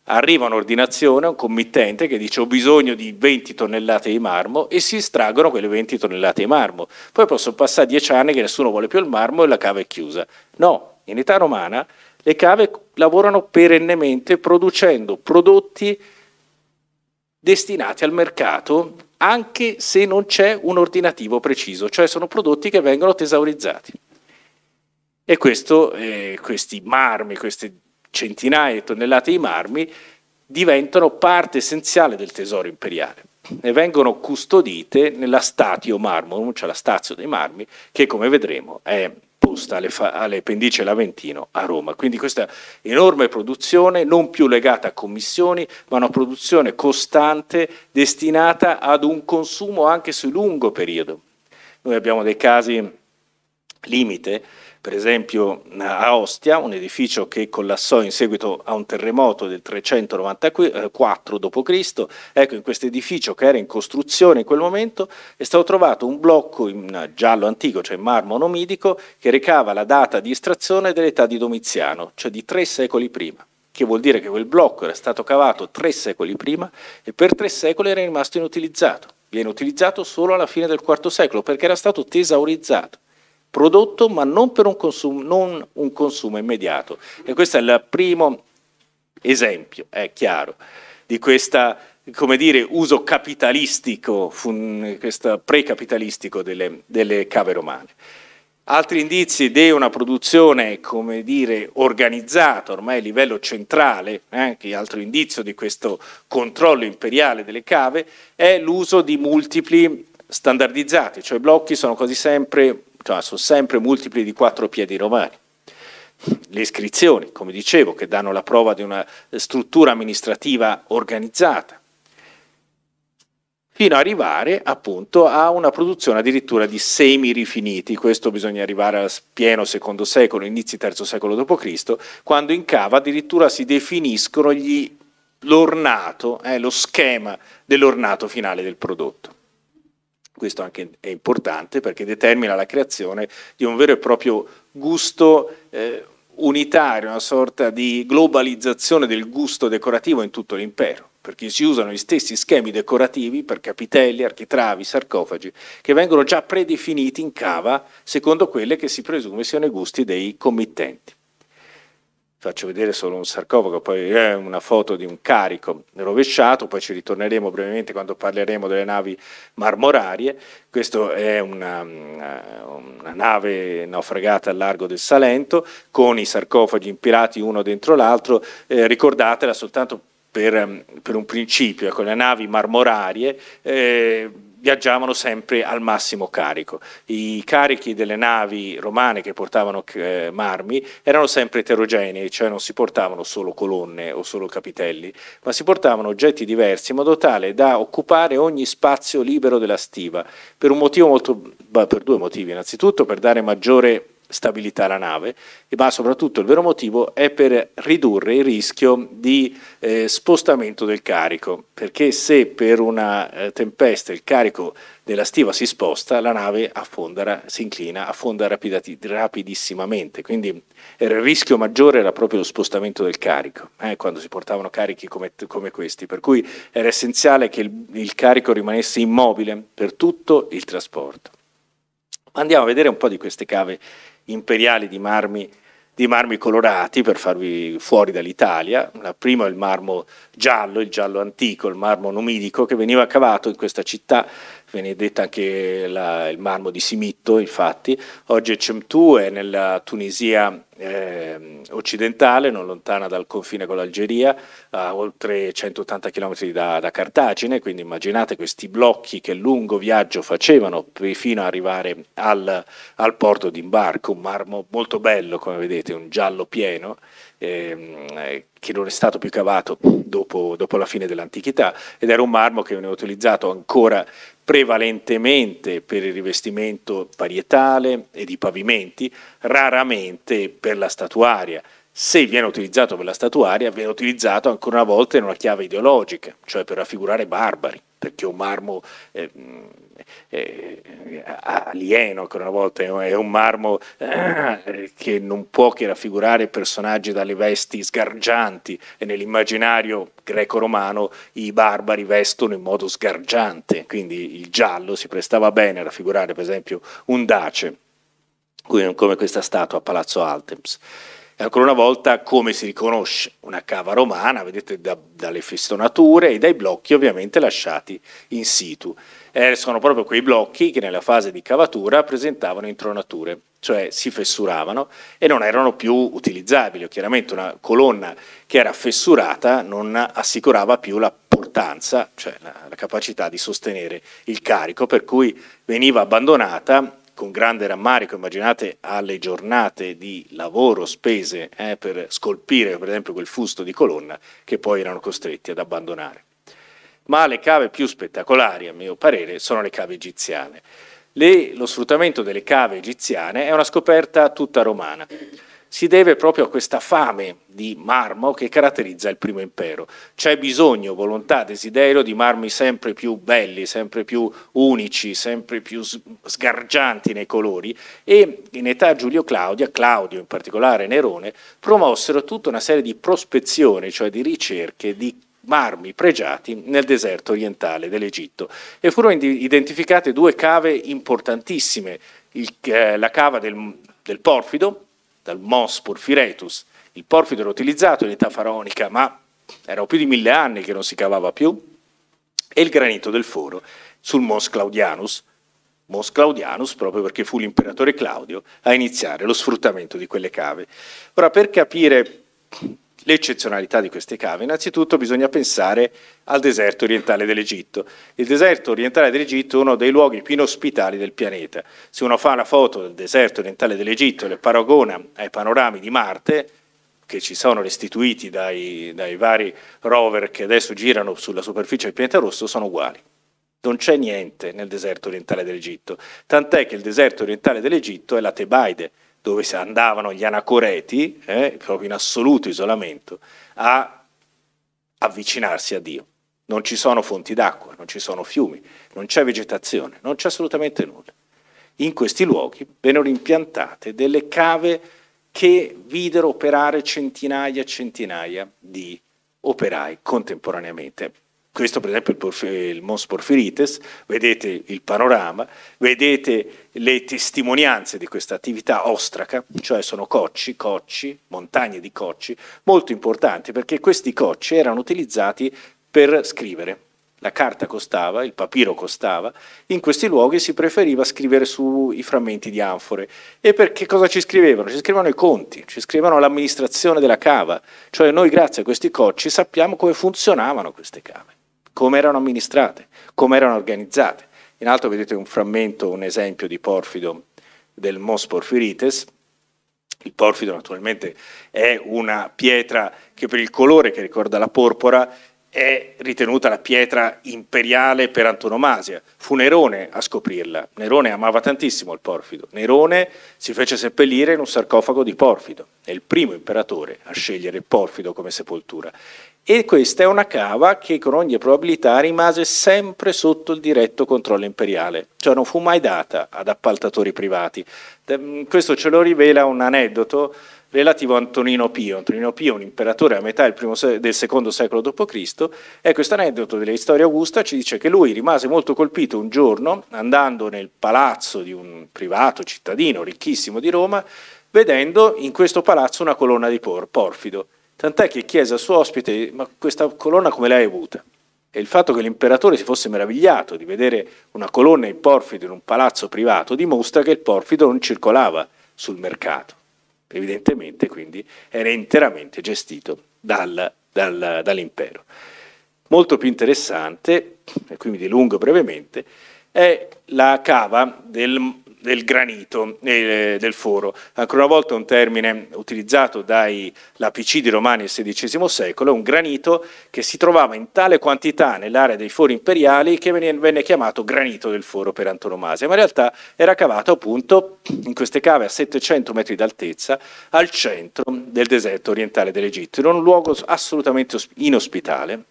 arriva un'ordinazione, un committente che dice ho bisogno di 20 tonnellate di marmo e si estraggono quelle 20 tonnellate di marmo. Poi possono passare 10 anni che nessuno vuole più il marmo e la cava è chiusa. No, in età romana, le cave lavorano perennemente producendo prodotti destinati al mercato anche se non c'è un ordinativo preciso, cioè sono prodotti che vengono tesaurizzati. E questo, eh, questi marmi, queste centinaia di tonnellate di marmi, diventano parte essenziale del tesoro imperiale e vengono custodite nella Statio Marmorum, cioè la Stazio dei Marmi, che come vedremo è apposta alle, alle pendice L'Aventino a Roma. Quindi questa enorme produzione non più legata a commissioni, ma una produzione costante destinata ad un consumo anche su lungo periodo. Noi abbiamo dei casi limite per esempio a Ostia, un edificio che collassò in seguito a un terremoto del 394 d.C. Ecco, in questo edificio che era in costruzione in quel momento è stato trovato un blocco in giallo antico, cioè in marmo nomidico, che recava la data di estrazione dell'età di Domiziano, cioè di tre secoli prima che vuol dire che quel blocco era stato cavato tre secoli prima e per tre secoli era rimasto inutilizzato. Viene utilizzato solo alla fine del IV secolo perché era stato tesaurizzato prodotto ma non per un consumo, non un consumo immediato. E questo è il primo esempio, è chiaro, di questo dire, uso capitalistico, fun, precapitalistico delle, delle cave romane. Altri indizi di una produzione, come dire, organizzata ormai a livello centrale, eh, anche eh, altro indizio di questo controllo imperiale delle cave, è l'uso di multipli standardizzati, cioè i blocchi sono quasi sempre cioè, sono sempre multipli di quattro piedi romani. Le iscrizioni, come dicevo, che danno la prova di una struttura amministrativa organizzata, fino ad arrivare appunto a una produzione addirittura di semi rifiniti, questo bisogna arrivare al pieno secondo secolo, inizi terzo secolo d.C., quando in cava addirittura si definiscono l'ornato, eh, lo schema dell'ornato finale del prodotto. Questo anche è importante perché determina la creazione di un vero e proprio gusto eh, unitario, una sorta di globalizzazione del gusto decorativo in tutto l'impero perché si usano gli stessi schemi decorativi per capitelli, architravi, sarcofagi, che vengono già predefiniti in cava secondo quelle che si presume siano i gusti dei committenti faccio vedere solo un sarcofago, poi è una foto di un carico rovesciato, poi ci ritorneremo brevemente quando parleremo delle navi marmorarie. Questa è una, una nave naufragata al largo del Salento con i sarcofagi impirati uno dentro l'altro, eh, ricordatela soltanto per, per, un principio, ecco, le navi marmorarie. Eh, viaggiavano sempre al massimo carico. I carichi delle navi romane che portavano eh, marmi erano sempre eterogenei, cioè non si portavano solo colonne o solo capitelli, ma si portavano oggetti diversi in modo tale da occupare ogni spazio libero della stiva, per, molto, beh, per due motivi, innanzitutto per dare maggiore stabilità la nave, ma soprattutto il vero motivo è per ridurre il rischio di eh, spostamento del carico, perché se per una eh, tempesta il carico della stiva si sposta, la nave affonda, si inclina, affonda rapidissimamente, quindi il rischio maggiore era proprio lo spostamento del carico, eh, quando si portavano carichi come, come, questi, per cui era essenziale che il, il carico rimanesse immobile per tutto il trasporto. Andiamo a vedere un po' di queste cave imperiali di marmi, di marmi colorati per farvi fuori dall'Italia. La prima è il marmo giallo, il giallo antico, il marmo numidico che veniva cavato in questa città viene detta anche la, il marmo di Simitto, infatti. Oggi è Cemtù, è nella Tunisia eh, occidentale, non lontana dal confine con l'Algeria, a oltre 180 km da, da, Cartagine, quindi immaginate questi blocchi che lungo viaggio facevano fino ad arrivare al, al porto d'imbarco, un marmo molto bello, come vedete, un giallo pieno, ehm, eh, che non è stato più cavato dopo, dopo la fine dell'antichità, ed era un marmo che veniva utilizzato ancora prevalentemente per il rivestimento parietale e di pavimenti, raramente per la statuaria. Se viene utilizzato per la statuaria, viene utilizzato ancora una volta in una chiave ideologica, cioè per raffigurare barbari, perché un marmo eh, eh, eh, alieno, che una volta è un marmo eh, che non può che raffigurare personaggi dalle vesti sgargianti e nell'immaginario greco-romano i barbari vestono in modo sgargiante, quindi il giallo si prestava bene a raffigurare per esempio un dace, come questa statua a Palazzo Altems. E ancora una volta come si riconosce una cava romana, vedete da, dalle festonature e dai blocchi ovviamente lasciati in situ eh, sono proprio quei blocchi che nella fase di cavatura presentavano intronature, cioè si fessuravano e non erano più utilizzabili. Chiaramente una colonna che era fessurata non assicurava più la portanza, cioè la, la capacità di sostenere il carico, per cui veniva abbandonata con grande rammarico, immaginate alle giornate di lavoro spese eh, per scolpire per esempio quel fusto di colonna che poi erano costretti ad abbandonare ma le cave più spettacolari, a mio parere, sono le cave egiziane. Le, lo sfruttamento delle cave egiziane è una scoperta tutta romana. Si deve proprio a questa fame di marmo che caratterizza il primo impero. C'è bisogno, volontà, desiderio di marmi sempre più belli, sempre più unici, sempre più sgargianti nei colori e in età Giulio Claudia, Claudio in particolare Nerone, promossero tutta una serie di prospezioni, cioè di ricerche di marmi pregiati nel deserto orientale dell'Egitto e furono identificate due cave importantissime, il, eh, la cava del, del Porfido, dal Mos Porfiretus. Il porfido era utilizzato in età faraonica, ma erano più di mille anni che non si cavava più, e il granito del foro sul Mos Claudianus, Mos Claudianus, proprio perché fu l'imperatore Claudio a iniziare lo sfruttamento di quelle cave. Ora, per capire L'eccezionalità di queste cave, innanzitutto bisogna pensare al deserto orientale dell'Egitto. Il deserto orientale dell'Egitto è uno dei luoghi più inospitali del pianeta. Se uno fa una foto del deserto orientale dell'Egitto e le paragona ai panorami di Marte, che ci sono restituiti dai, dai vari rover che adesso girano sulla superficie del pianeta rosso, sono uguali. Non c'è niente nel deserto orientale dell'Egitto, tant'è che il deserto orientale dell'Egitto è la Tebaide, dove si andavano gli anacoreti, eh, proprio in assoluto isolamento, a avvicinarsi a Dio. Non ci sono fonti d'acqua, non ci sono fiumi, non c'è vegetazione, non c'è assolutamente nulla. In questi luoghi vennero impiantate delle cave che videro operare centinaia e centinaia di operai contemporaneamente. Questo per esempio è il, il Mons Porfirites, vedete il panorama, vedete le testimonianze di questa attività ostraca, cioè sono cocci, cocci, montagne di cocci, molto importanti perché questi cocci erano utilizzati per scrivere. La carta costava, il papiro costava, in questi luoghi si preferiva scrivere sui frammenti di anfore. E perché cosa ci scrivevano? Ci scrivevano i conti, ci scrivevano l'amministrazione della cava, cioè noi grazie a questi cocci sappiamo come funzionavano queste cave come erano amministrate, come erano organizzate. In alto vedete un frammento, un esempio di Porfido del Mos Porfirites. Il porfido naturalmente è una pietra che per il colore che ricorda la porpora è ritenuta la pietra imperiale per antonomasia. Fu Nerone a scoprirla. Nerone amava tantissimo il porfido. Nerone si fece seppellire in un sarcofago di porfido. È il primo imperatore a scegliere il porfido come sepoltura e questa è una cava che con ogni probabilità rimase sempre sotto il diretto controllo imperiale, cioè non fu mai data ad appaltatori privati. Mm, questo ce lo rivela un aneddoto relativo a Antonino Pio. Antonino Pio, un imperatore a metà del secondo secolo d.C., e questo aneddoto della storia augusta ci dice che lui rimase molto colpito un giorno, andando nel palazzo di un privato cittadino ricchissimo di Roma, vedendo in questo palazzo una colonna di por, porfido Tant'è che chiese al suo ospite, ma questa colonna come l'hai avuta? E il fatto che l'imperatore si fosse meravigliato di vedere una colonna in porfido in un palazzo privato dimostra che il porfido non circolava sul mercato. Evidentemente quindi era interamente gestito dal, dal, dall'impero. Molto più interessante, e qui mi dilungo brevemente, è la cava del del granito e eh, del foro. Ancora una volta un termine utilizzato dai lapicidi romani del XVI secolo, un granito che si trovava in tale quantità nell'area dei fori imperiali che venne chiamato granito del foro per antonomasia, ma in realtà era cavato appunto in queste cave a 700 metri d'altezza al centro del deserto orientale dell'Egitto, in un luogo assolutamente inospitale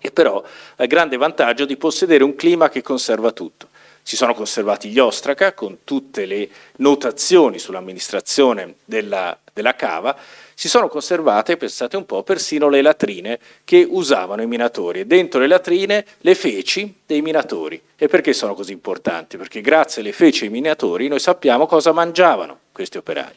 e però ha grande vantaggio di possedere un clima che conserva tutto. Si sono conservati gli ostraca con tutte le notazioni sull'amministrazione della, della cava, si sono conservate, pensate un po', persino le latrine che usavano i minatori e dentro le latrine le feci dei minatori. E perché sono così importanti? Perché grazie alle feci dei minatori noi sappiamo cosa mangiavano questi operai.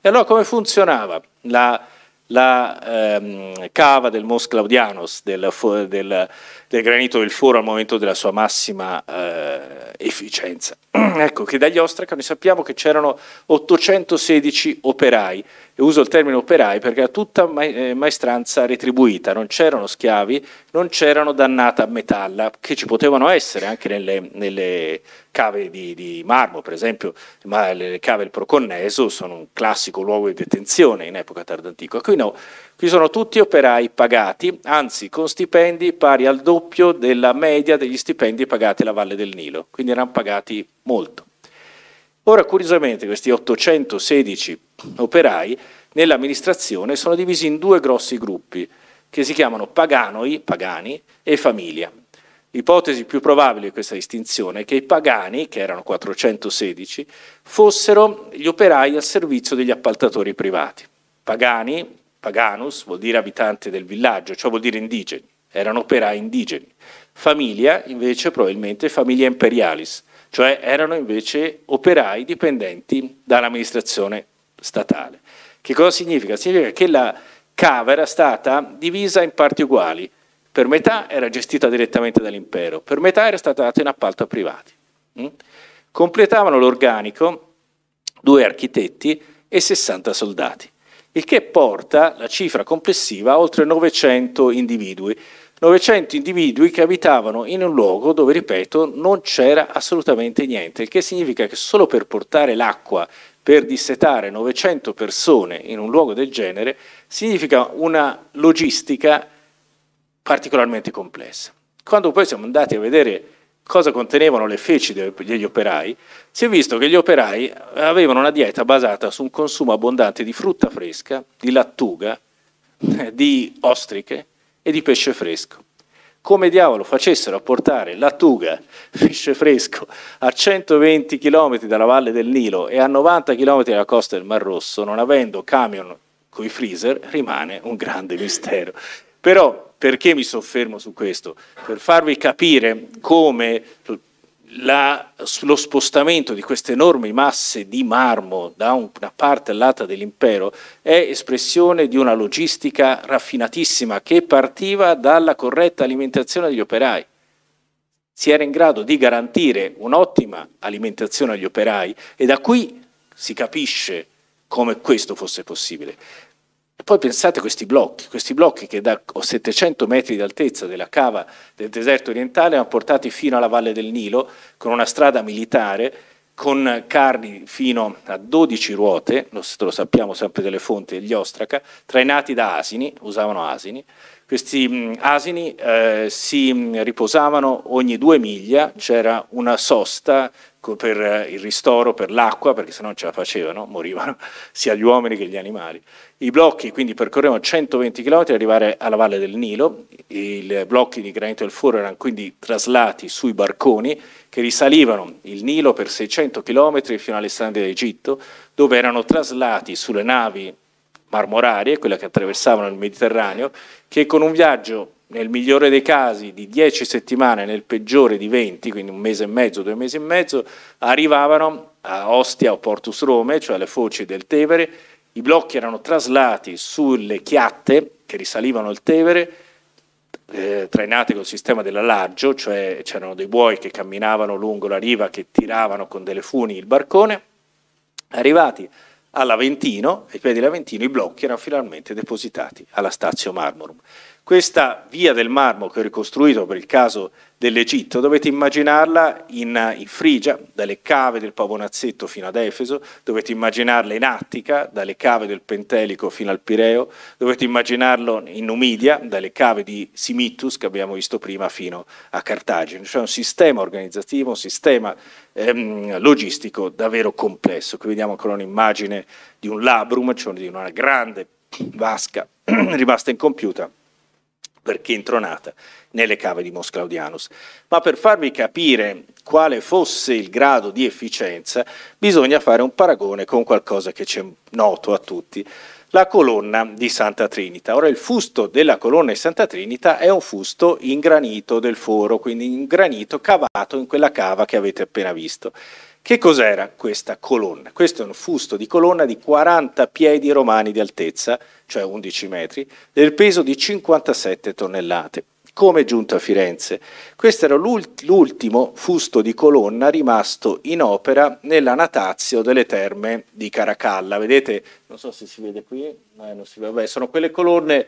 E allora come funzionava la la ehm, cava del Mos Claudianus, del, del, del, granito del foro al momento della sua massima eh, efficienza. ecco che dagli ostraca noi sappiamo che c'erano 816 operai e uso il termine operai perché era tutta eh, maestranza retribuita, non c'erano schiavi, non c'erano dannata a metalla, che ci potevano essere anche nelle, nelle cave di, di, marmo, per esempio, ma le cave del Proconneso sono un classico luogo di detenzione in epoca tardantica. Qui no, qui sono tutti operai pagati, anzi con stipendi pari al doppio della media degli stipendi pagati alla Valle del Nilo, quindi erano pagati molto. Ora, curiosamente, questi 816 operai nell'amministrazione sono divisi in due grossi gruppi, che si chiamano paganoi, pagani, e famiglia. L'ipotesi più probabile di questa distinzione è che i pagani, che erano 416, fossero gli operai al servizio degli appaltatori privati. Pagani, paganus, vuol dire abitante del villaggio, ciò cioè vuol dire indigeni, erano operai indigeni. Famiglia, invece, probabilmente famiglia imperialis, cioè erano invece operai dipendenti dall'amministrazione statale. Che cosa significa? Significa che la cava era stata divisa in parti uguali, per metà era gestita direttamente dall'impero, per metà era stata data in appalto a privati. Mm? Completavano l'organico due architetti e 60 soldati, il che porta la cifra complessiva a oltre 900 individui, 900 individui che abitavano in un luogo dove, ripeto, non c'era assolutamente niente, il che significa che solo per portare l'acqua per dissetare 900 persone in un luogo del genere significa una logistica particolarmente complessa. Quando poi siamo andati a vedere cosa contenevano le feci degli operai, si è visto che gli operai avevano una dieta basata su un consumo abbondante di frutta fresca, di lattuga, di ostriche, e di pesce fresco. Come diavolo facessero a portare lattuga, pesce fresco, a 120 km dalla valle del Nilo e a 90 km dalla costa del Mar Rosso, non avendo camion coi freezer, rimane un grande mistero. Però perché mi soffermo su questo? Per farvi capire come la, lo spostamento di queste enormi masse di marmo da una parte all'altra dell'impero è espressione di una logistica raffinatissima che partiva dalla corretta alimentazione degli operai. Si era in grado di garantire un'ottima alimentazione agli operai e da qui si capisce come questo fosse possibile. E poi pensate a questi blocchi, questi blocchi che da 700 metri di altezza della cava del deserto orientale hanno portati fino alla valle del Nilo con una strada militare, con carri fino a 12 ruote, lo, sappiamo sempre dalle fonti degli ostraca, trainati da asini, usavano asini, questi asini eh, si riposavano ogni due miglia, c'era una sosta per eh, il ristoro, per l'acqua, perché se no non ce la facevano, morivano sia gli uomini che gli animali. I blocchi quindi percorrevano 120 km per arrivare alla valle del Nilo, i blocchi di granito del foro erano quindi traslati sui barconi che risalivano il Nilo per 600 km fino all'estante d'Egitto, dove erano traslati sulle navi marmorarie, quelle che attraversavano il Mediterraneo, che con un viaggio nel migliore dei casi di 10 settimane, nel peggiore di 20, quindi un mese e mezzo, due mesi e mezzo, arrivavano a Ostia o Portus Rome, cioè alle foci del Tevere, i blocchi erano traslati sulle chiatte che risalivano il Tevere, eh, trainate col sistema dell'allaggio, cioè c'erano dei buoi che camminavano lungo la riva, che tiravano con delle funi il barcone, arrivati all'Aventino, i piedi dell'Aventino, i blocchi erano finalmente depositati alla Stazio Marmorum. Questa via del marmo che ho ricostruito per il caso dell'Egitto, dovete immaginarla in, in, Frigia, dalle cave del Pavonazzetto fino ad Efeso, dovete immaginarla in Attica, dalle cave del Pentelico fino al Pireo, dovete immaginarlo in Numidia, dalle cave di Simitus che abbiamo visto prima fino a Cartagine. Cioè un sistema organizzativo, un sistema ehm, logistico davvero complesso. Qui vediamo ancora un'immagine di un labrum, cioè di una grande vasca rimasta incompiuta perché intronata nelle cave di Mosclaudianus. Ma per farvi capire quale fosse il grado di efficienza, bisogna fare un paragone con qualcosa che c'è noto a tutti, la colonna di Santa Trinita. Ora il fusto della colonna di Santa Trinita è un fusto in granito del foro, quindi in granito cavato in quella cava che avete appena visto. Che cos'era questa colonna? Questo è un fusto di colonna di 40 piedi romani di altezza, cioè 11 metri, del peso di 57 tonnellate come è giunto a Firenze. Questo era l'ultimo fusto di colonna rimasto in opera nella natazio delle terme di Caracalla. Vedete non so se si vede qui, eh, non si vede, vabbè, sono quelle colonne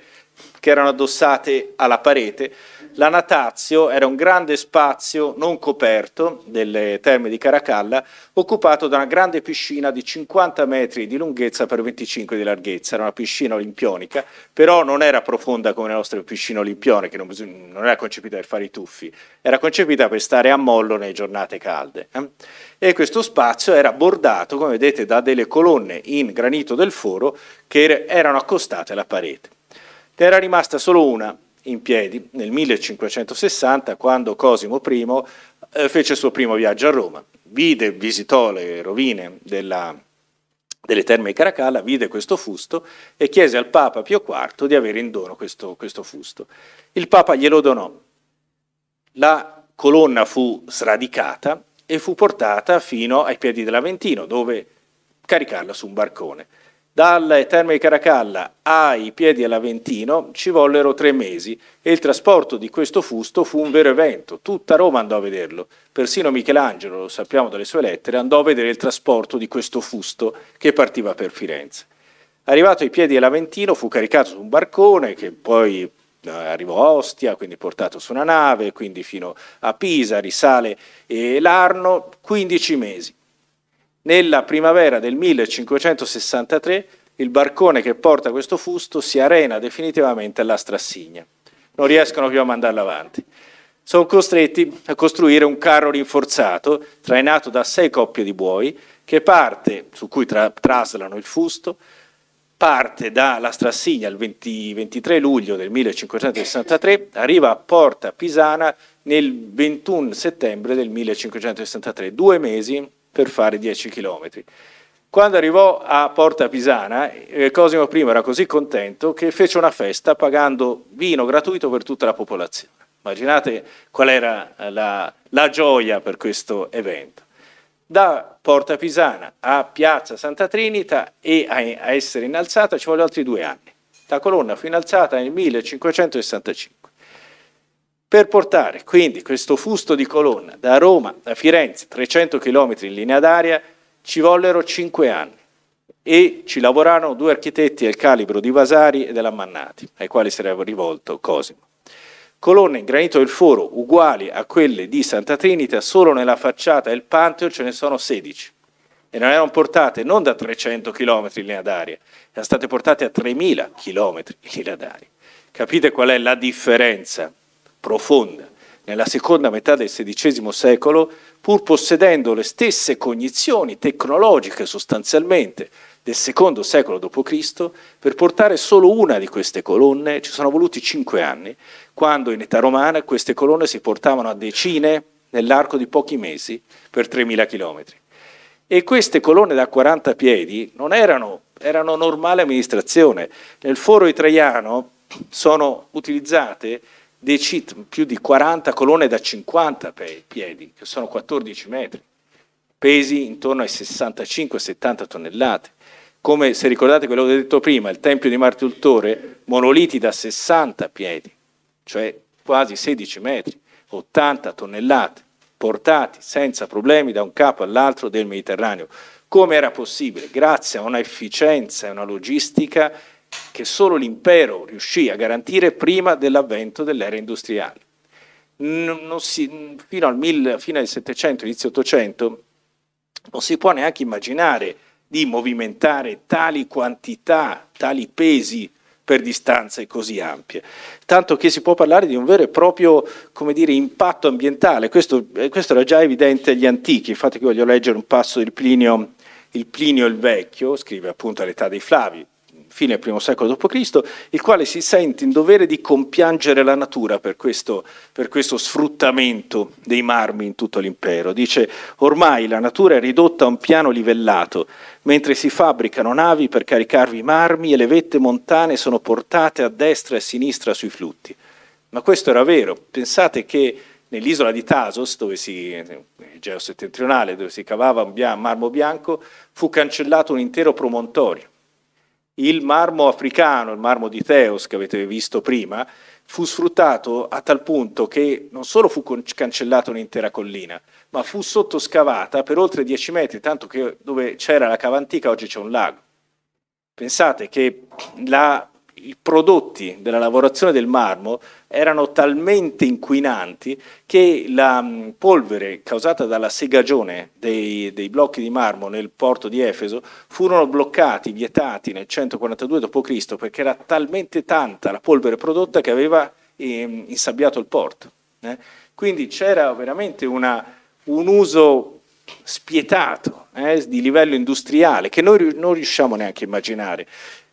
che erano addossate alla parete. La natazio era un grande spazio non coperto delle terme di Caracalla, occupato da una grande piscina di 50 metri di lunghezza per 25 di larghezza. Era una piscina olimpionica, però non era profonda come le nostre piscine olimpioniche, non, non era concepita per fare i tuffi, era concepita per stare a mollo nelle giornate calde. Eh? e questo spazio era bordato, come vedete, da delle colonne in granito del foro che erano accostate alla parete. Ne era rimasta solo una in piedi nel 1560 quando Cosimo I eh, fece il suo primo viaggio a Roma. Vide, visitò le rovine della, delle terme di Caracalla, vide questo fusto e chiese al Papa Pio IV di avere in dono questo, questo fusto. Il Papa glielo donò. La colonna fu sradicata e fu portata fino ai piedi dell'Aventino, dove caricarla su un barcone. Dalle Terme di Caracalla ai piedi dell'Aventino ci vollero tre mesi e il trasporto di questo fusto fu un vero evento. Tutta Roma andò a vederlo. Persino Michelangelo, lo sappiamo dalle sue lettere, andò a vedere il trasporto di questo fusto che partiva per Firenze. Arrivato ai piedi dell'Aventino fu caricato su un barcone che poi eh, arrivò a Ostia, quindi portato su una nave, quindi fino a Pisa, risale l'Arno, 15 mesi. Nella primavera del 1563 il barcone che porta questo fusto si arena definitivamente alla Strassigna. Non riescono più a mandarlo avanti. Sono costretti a costruire un carro rinforzato, trainato da sei coppie di buoi, che parte, su cui tra traslano il fusto, parte da La Strassigna il 20, 23 luglio del 1563, arriva a Porta Pisana nel 21 settembre del 1563, due mesi per fare 10 km. Quando arrivò a Porta Pisana, eh, Cosimo I era così contento che fece una festa pagando vino gratuito per tutta la popolazione. Immaginate qual era la, la gioia per questo evento da Porta Pisana a Piazza Santa Trinita e a, a essere innalzata ci vogliono altri due anni. La colonna fu innalzata nel 1565. Per portare quindi questo fusto di colonna da Roma a Firenze, 300 km in linea d'aria, ci vollero cinque anni e ci lavorarono due architetti del calibro di Vasari e della Mannati, ai quali sarebbe rivolto Cosimo. Colonne in granito del foro uguali a quelle di Santa Trinita, solo nella facciata del Pantheon ce ne sono 16 e non erano portate non da 300 km in linea d'aria, erano state portate a 3000 km in linea d'aria. Capite qual è la differenza profonda? Nella seconda metà del XVI secolo, pur possedendo le stesse cognizioni tecnologiche sostanzialmente del secondo secolo d.C., per portare solo una di queste colonne ci sono voluti cinque anni, quando in età romana queste colonne si portavano a decine nell'arco di pochi mesi per 3.000 km. E queste colonne da 40 piedi non erano, erano normale amministrazione. Nel foro itraiano sono utilizzate più di 40 colonne da 50 piedi, che sono 14 metri, pesi intorno ai 65-70 tonnellate. Come se ricordate quello che ho detto prima, il Tempio di Marte Ultore, monoliti da 60 piedi, cioè quasi 16 metri, 80 tonnellate, portati senza problemi da un capo all'altro del Mediterraneo. Come era possibile? Grazie a un'efficienza e una logistica che solo l'impero riuscì a garantire prima dell'avvento dell'era industriale. Si, fino, al 1000, fino al 700, inizio 800, non si può neanche immaginare di movimentare tali quantità, tali pesi per distanze così ampie. Tanto che si può parlare di un vero e proprio dire, impatto ambientale, questo, eh, questo, era già evidente agli antichi, infatti qui voglio leggere un passo del Plinio, il Plinio il Vecchio, scrive appunto all'età dei Flavi, fine del I secolo d.C., il quale si sente in dovere di compiangere la natura per questo, per questo sfruttamento dei marmi in tutto l'impero. Dice, ormai la natura è ridotta a un piano livellato, mentre si fabbricano navi per caricarvi i marmi e le vette montane sono portate a destra e a sinistra sui flutti. Ma questo era vero. Pensate che nell'isola di Tasos, dove si, geo settentrionale, dove si cavava un marmo bianco, fu cancellato un intero promontorio il marmo africano, il marmo di Teos che avete visto prima, fu sfruttato a tal punto che non solo fu cancellata un'intera collina, ma fu sottoscavata per oltre 10 metri, tanto che dove c'era la cava antica oggi c'è un lago. Pensate che la i prodotti della lavorazione del marmo erano talmente inquinanti che la mm, polvere causata dalla segagione dei, dei blocchi di marmo nel porto di Efeso furono bloccati, vietati nel 142 d.C. perché era talmente tanta la polvere prodotta che aveva eh, insabbiato il porto. Eh? Quindi c'era veramente una, un uso spietato eh, di livello industriale che noi non riusciamo neanche a immaginare.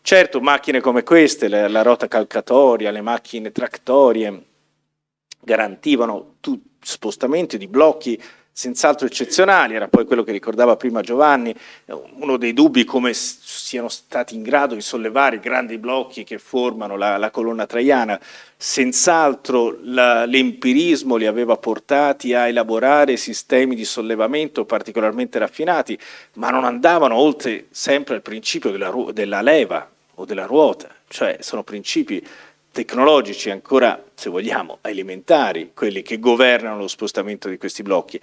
Certo, macchine come queste, la, la rota calcatoria, le macchine tractorie, garantivano spostamenti di blocchi senz'altro eccezionali, era poi quello che ricordava prima Giovanni, uno dei dubbi come siano stati in grado di sollevare i grandi blocchi che formano la, la colonna traiana, senz'altro l'empirismo li aveva portati a elaborare sistemi di sollevamento particolarmente raffinati, ma non andavano oltre sempre al principio della, della leva, o della ruota, cioè sono principi tecnologici ancora, se vogliamo, elementari, quelli che governano lo spostamento di questi blocchi.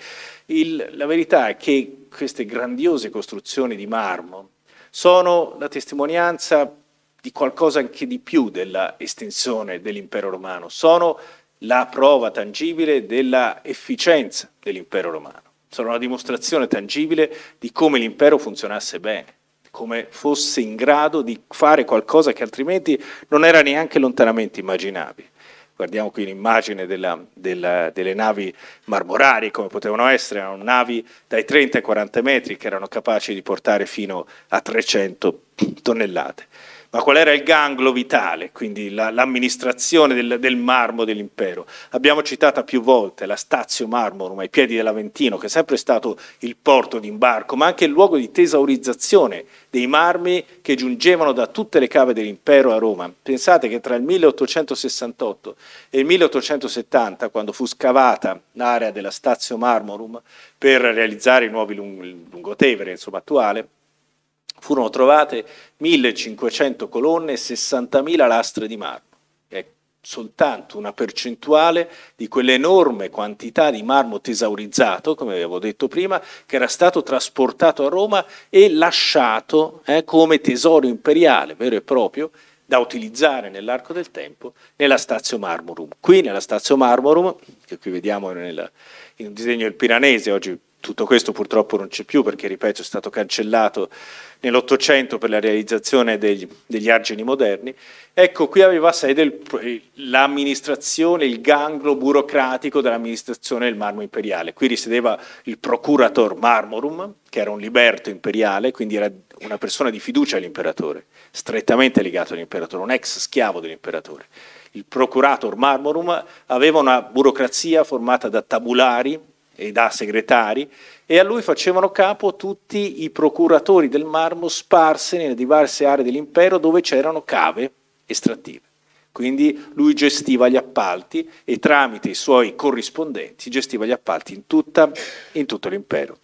Il, la verità è che queste grandiose costruzioni di marmo sono la testimonianza di qualcosa anche di più della estensione dell'impero romano, sono la prova tangibile della efficienza dell'impero romano, sono una dimostrazione tangibile di come l'impero funzionasse bene come fosse in grado di fare qualcosa che altrimenti non era neanche lontanamente immaginabile. Guardiamo qui l'immagine delle navi marmorari, come potevano essere, erano navi dai 30 ai 40 metri che erano capaci di portare fino a 300 tonnellate ma qual era il ganglo vitale, quindi la, l'amministrazione del, del, marmo dell'impero. Abbiamo citata più volte la Stazio Marmorum ai piedi dell'Aventino, che è sempre stato il porto di imbarco, ma anche il luogo di tesaurizzazione dei marmi che giungevano da tutte le cave dell'impero a Roma. Pensate che tra il 1868 e il 1870, quando fu scavata l'area della Stazio Marmorum per realizzare i nuovi lung- Lungotevere, insomma attuale, furono trovate 1500 colonne e 60.000 lastre di marmo, che è soltanto una percentuale di quell'enorme quantità di marmo tesaurizzato, come avevo detto prima, che era stato trasportato a Roma e lasciato eh, come tesoro imperiale vero e proprio da utilizzare nell'arco del tempo nella Stazio Marmorum. Qui nella Stazio Marmorum, che qui vediamo nel, in un disegno del Piranese, oggi tutto questo purtroppo non c'è più perché, ripeto, è stato cancellato nell'Ottocento per la realizzazione degli, degli, argini moderni. Ecco, qui aveva sede l'amministrazione, il ganglo burocratico dell'amministrazione del marmo imperiale. Qui risiedeva il procurator marmorum, che era un liberto imperiale, quindi era una persona di fiducia all'imperatore, strettamente legato all'imperatore, un ex schiavo dell'imperatore. Il procurator marmorum aveva una burocrazia formata da tabulari, e da segretari, e a lui facevano capo tutti i procuratori del marmo sparsi nelle diverse aree dell'impero dove c'erano cave estrattive. Quindi lui gestiva gli appalti e tramite i suoi corrispondenti gestiva gli appalti in, tutta, in tutto l'impero.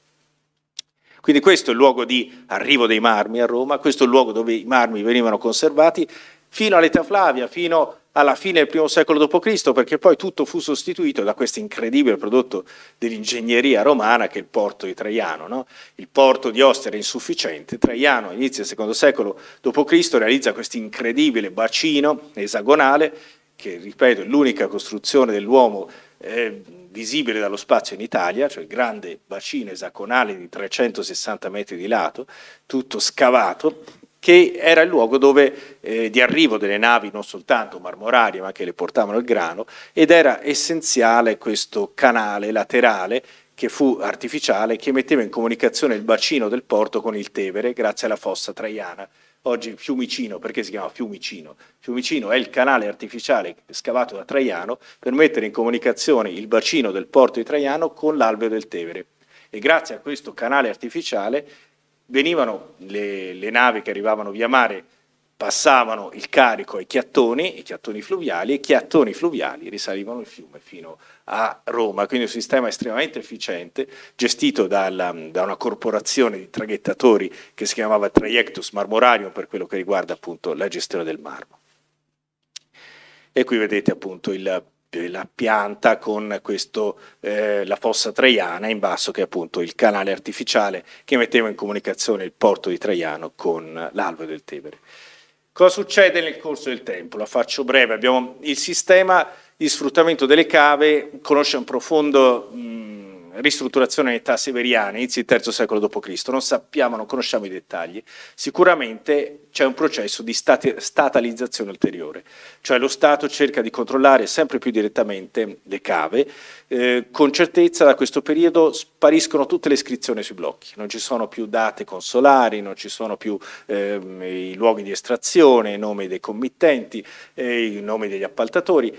Quindi questo è il luogo di arrivo dei marmi a Roma, questo è il luogo dove i marmi venivano conservati fino all'età Flavia, fino a alla fine del primo secolo d.C., perché poi tutto fu sostituito da questo incredibile prodotto dell'ingegneria romana che è il porto di Traiano. No? Il porto di Ostia era insufficiente, Traiano inizio del secondo secolo d.C. realizza questo incredibile bacino esagonale, che ripeto è l'unica costruzione dell'uomo eh, visibile dallo spazio in Italia, cioè il grande bacino esagonale di 360 metri di lato, tutto scavato, che era il luogo dove, eh, di arrivo delle navi non soltanto marmorarie ma che le portavano il grano ed era essenziale questo canale laterale che fu artificiale che metteva in comunicazione il bacino del porto con il Tevere grazie alla fossa traiana oggi Fiumicino, perché si chiama Fiumicino? Fiumicino è il canale artificiale scavato da Traiano per mettere in comunicazione il bacino del porto di Traiano con l'alveo del Tevere. E grazie a questo canale artificiale venivano le, le navi che arrivavano via mare, passavano il carico ai chiattoni, i chiattoni fluviali, e i chiattoni fluviali risalivano il fiume fino a Roma. Quindi un sistema estremamente efficiente, gestito dalla, da una corporazione di traghettatori che si chiamava Trajectus Marmorarium per quello che riguarda appunto la gestione del marmo. E qui vedete appunto il eh, la pianta con questo, eh, la fossa traiana in basso che è appunto il canale artificiale che metteva in comunicazione il porto di Traiano con l'alve del Tevere. Cosa succede nel corso del tempo? La faccio breve. Abbiamo il sistema di sfruttamento delle cave conosce un profondo mh, ristrutturazione in età severiana, inizi il III secolo d.C., non sappiamo, non conosciamo i dettagli, sicuramente c'è un processo di stat statalizzazione ulteriore, cioè lo Stato cerca di controllare sempre più direttamente le cave, eh, con certezza da questo periodo spariscono tutte le iscrizioni sui blocchi, non ci sono più date consolari, non ci sono più eh, i luoghi di estrazione, i nomi dei committenti, eh, i nomi degli appaltatori,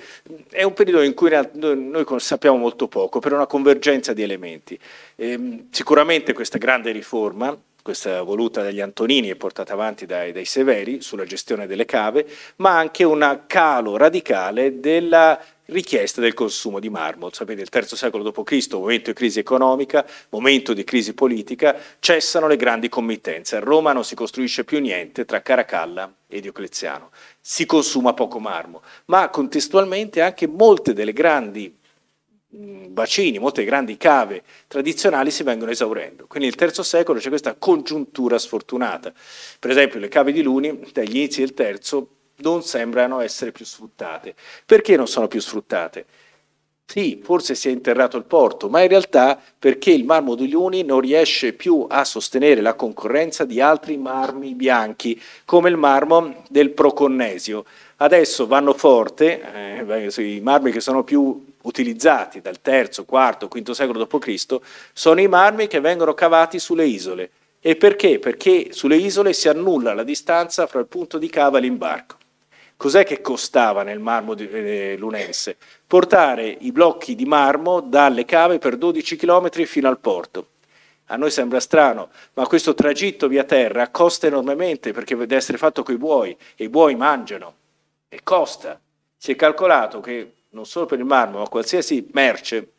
è un periodo in cui noi sappiamo molto poco, per una convergenza di di elementi. Ehm, sicuramente questa grande riforma questa voluta dagli Antonini e portata avanti dai, dai, Severi sulla gestione delle cave, ma anche un calo radicale della richiesta del consumo di marmo. Sapete, il terzo secolo d.C., momento di crisi economica, momento di crisi politica, cessano le grandi committenze. A Roma non si costruisce più niente tra Caracalla e Diocleziano. Si consuma poco marmo, ma contestualmente anche molte delle grandi Mm, bacini, molte grandi cave tradizionali si vengono esaurendo. Quindi nel III secolo c'è questa congiuntura sfortunata. Per esempio le cave di Luni, dagli inizi del III, non sembrano essere più sfruttate. Perché non sono più sfruttate? Sì, forse si è interrato il porto, ma in realtà perché il marmo di Luni non riesce più a sostenere la concorrenza di altri marmi bianchi, come il marmo del Proconnesio. Adesso vanno forte, eh, i marmi che sono più utilizzati dal terzo, quarto, quinto secolo d.C., sono i marmi che vengono cavati sulle isole. E perché? Perché sulle isole si annulla la distanza fra il punto di cava e l'imbarco. Cos'è che costava nel marmo di, eh, lunense? Portare i blocchi di marmo dalle cave per 12 km fino al porto. A noi sembra strano, ma questo tragitto via terra costa enormemente perché deve essere fatto con i buoi e i buoi mangiano e costa. Si è calcolato che non solo per il marmo, ma qualsiasi merce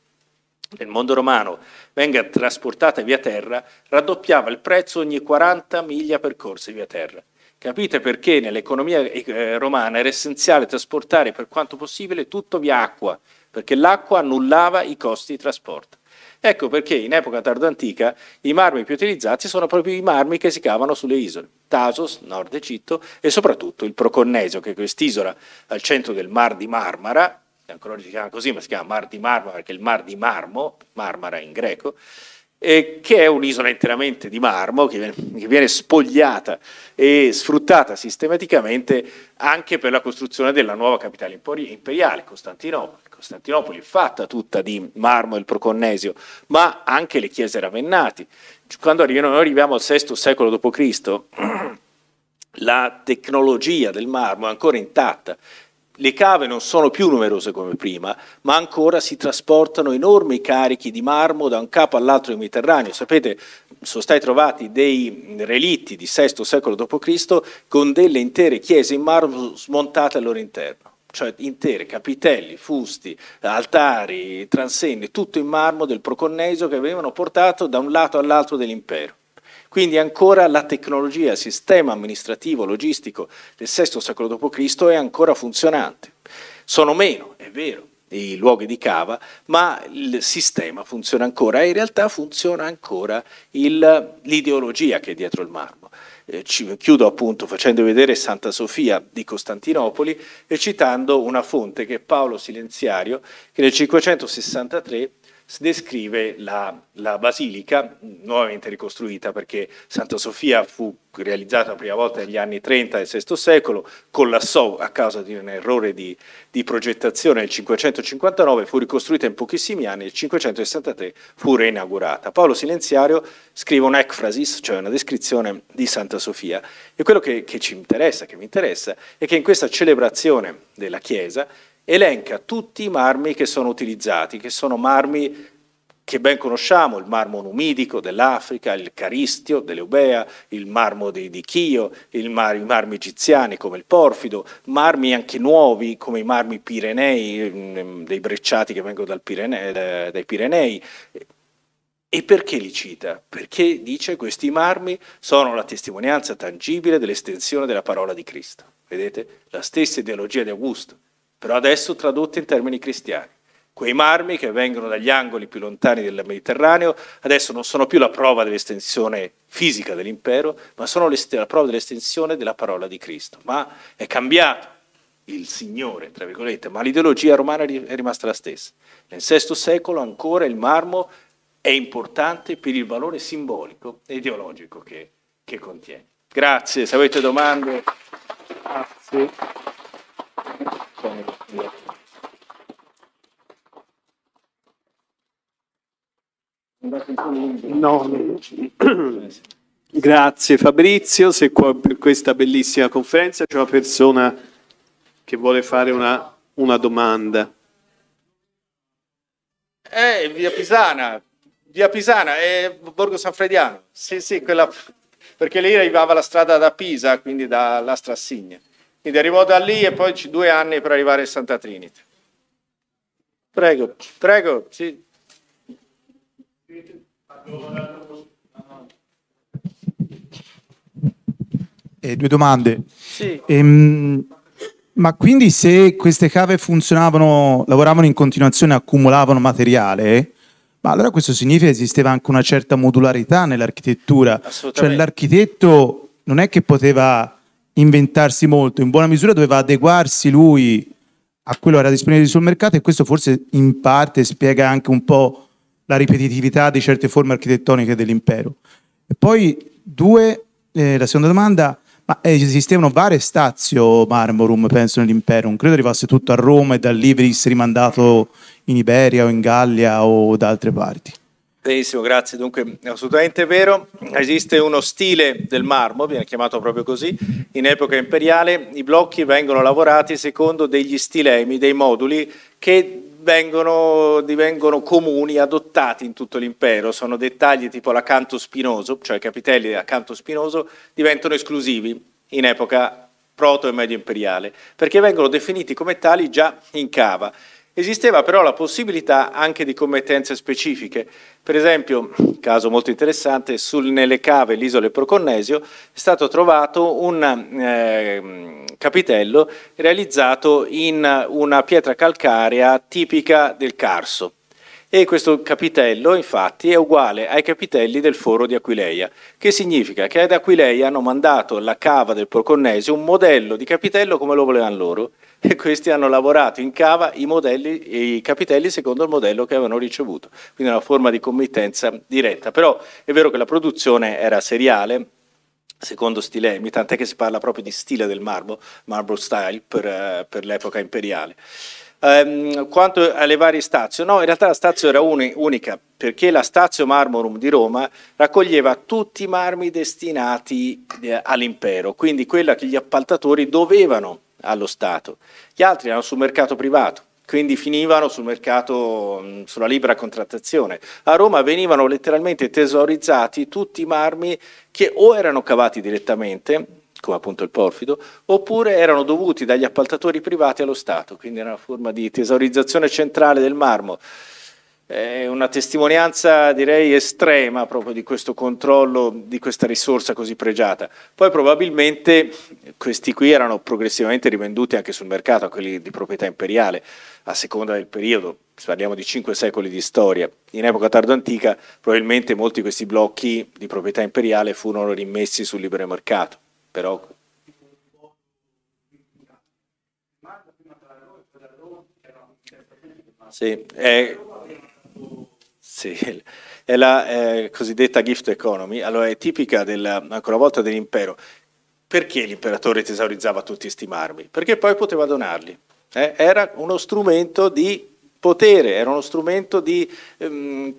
nel mondo romano venga trasportata via terra, raddoppiava il prezzo ogni 40 miglia percorse via terra. Capite perché nell'economia eh, romana era essenziale trasportare per quanto possibile tutto via acqua, perché l'acqua annullava i costi di trasporto. Ecco perché in epoca tardoantica i marmi più utilizzati sono proprio i marmi che si cavano sulle isole, Tasos, Nord Egitto, e soprattutto il Proconnesio, che è quest'isola al centro del Mar di Marmara, ancora oggi si chiama così, ma si chiama Mar di Marmara perché è il Mar di Marmo, Marmara in greco, eh, che è un'isola interamente di marmo che viene, che viene, spogliata e sfruttata sistematicamente anche per la costruzione della nuova capitale imperiale, Costantinopoli. Costantinopoli è fatta tutta di marmo e il Proconnesio, ma anche le chiese ravennate. Quando arriviamo, noi arriviamo al VI secolo d.C., la tecnologia del marmo è ancora intatta le cave non sono più numerose come prima, ma ancora si trasportano enormi carichi di marmo da un capo all'altro del Mediterraneo. Sapete, sono stati trovati dei relitti di VI secolo d.C. con delle intere chiese in marmo smontate al loro interno cioè intere, capitelli, fusti, altari, transenni, tutto in marmo del Proconneso che avevano portato da un lato all'altro dell'impero. Quindi ancora la tecnologia, il sistema amministrativo, logistico del VI secolo d.C. è ancora funzionante. Sono meno, è vero, i luoghi di cava, ma il sistema funziona ancora e in realtà funziona ancora l'ideologia che è dietro il marmo. Eh, chiudo appunto facendo vedere Santa Sofia di Costantinopoli e citando una fonte che è Paolo Silenziario, che nel 563 descrive la, la, basilica, nuovamente ricostruita perché Santa Sofia fu realizzata la prima volta negli anni 30 del VI secolo, collassò a causa di un errore di, di progettazione nel 559, fu ricostruita in pochissimi anni, nel 563 fu reinaugurata. Paolo Silenziario scrive un'ecfrasis, cioè una descrizione di Santa Sofia e quello che, che ci interessa, che mi interessa, è che in questa celebrazione della Chiesa elenca tutti i marmi che sono utilizzati, che sono marmi che ben conosciamo, il marmo numidico dell'Africa, il caristio dell'Eubea, il marmo di, di Chio, mar, i marmi egiziani come il porfido, marmi anche nuovi come i marmi pirenei, mm, dei brecciati che vengono Pirene, dai Pirenei. E perché li cita? Perché dice questi marmi sono la testimonianza tangibile dell'estensione della parola di Cristo. Vedete? La stessa ideologia di Augusto però adesso tradotte in termini cristiani. Quei marmi che vengono dagli angoli più lontani del Mediterraneo adesso non sono più la prova dell'estensione fisica dell'impero, ma sono la prova dell'estensione della parola di Cristo. Ma è cambiato il Signore, tra virgolette, ma l'ideologia romana è rimasta la stessa. Nel VI secolo ancora il marmo è importante per il valore simbolico e ideologico che, che contiene. Grazie, se avete domande. Grazie cioè, No, grazie Fabrizio se qua, per questa bellissima conferenza. C'è una persona che vuole fare una, una domanda. Eh, via Pisana, via Pisana, è eh, Borgo San Frediano. Sì, sì, quella... perché lei arrivava la strada da Pisa, quindi dalla Strassigna. Quindi arrivò da lì e poi due anni per arrivare in Santa Trinita. Prego, prego, sì. Eh, due domande. Sì. Ehm, ma quindi se queste cave funzionavano, lavoravano in continuazione, accumulavano materiale, ma allora questo significa che esisteva anche una certa modularità nell'architettura. Cioè l'architetto non è che poteva inventarsi molto, in buona misura doveva adeguarsi lui a quello che era disponibile sul mercato e questo forse in parte spiega anche un po' la ripetitività di certe forme architettoniche dell'impero. E poi due, eh, la seconda domanda, ma esistevano varie stazio marmorum, penso, nell'impero, non credo arrivasse tutto a Roma e da lì venisse rimandato in Iberia o in Gallia o da altre parti. Benissimo, grazie. Dunque, è assolutamente vero. Esiste uno stile del marmo, viene chiamato proprio così. In epoca imperiale i blocchi vengono lavorati secondo degli stilemi, dei moduli che Vengono, divengono comuni, adottati in tutto l'impero. Sono dettagli tipo l'accanto spinoso, cioè i capitelli accanto spinoso, diventano esclusivi in epoca proto e medio imperiale, perché vengono definiti come tali già in cava. Esisteva però la possibilità anche di commettenze specifiche. Per esempio, caso molto interessante, sul, nelle cave, l'isola Proconnesio, è stato trovato un eh, capitello realizzato in una pietra calcarea tipica del Carso. E questo capitello, infatti, è uguale ai capitelli del foro di Aquileia, che significa che ad Aquileia hanno mandato alla cava del Proconnesio un modello di capitello come lo volevano loro e questi hanno lavorato in cava i, modelli, i capitelli secondo il modello che avevano ricevuto, quindi una forma di committenza diretta. Però è vero che la produzione era seriale, secondo stilemi, tant'è che si parla proprio di stile del marmo, marble style, per, eh, per l'epoca imperiale. Um, quanto alle varie stazioni, no, in realtà la stazio era uni, unica perché la Stazio Marmorum di Roma raccoglieva tutti i marmi destinati eh, all'impero, quindi quella che gli appaltatori dovevano allo Stato, gli altri erano sul mercato privato quindi finivano sul mercato, mm, sulla libera contrattazione. A Roma venivano letteralmente tesorizzati tutti i marmi che o erano cavati direttamente, come appunto il porfido, oppure erano dovuti dagli appaltatori privati allo Stato, quindi era una forma di tesorizzazione centrale del marmo. È una testimonianza direi estrema proprio di questo controllo di questa risorsa così pregiata. Poi probabilmente questi qui erano progressivamente rivenduti anche sul mercato, quelli di proprietà imperiale, a seconda del periodo, parliamo di cinque secoli di storia. In epoca tardo-antica probabilmente molti di questi blocchi di proprietà imperiale furono rimessi sul libero mercato, però Sì, è... Sì, è la eh, cosiddetta gift economy, allora è tipica della, ancora una volta dell'impero. Perché l'imperatore tesaurizzava tutti questi marmi? Perché poi poteva donarli. Eh? Era uno strumento di potere, era uno strumento di ehm,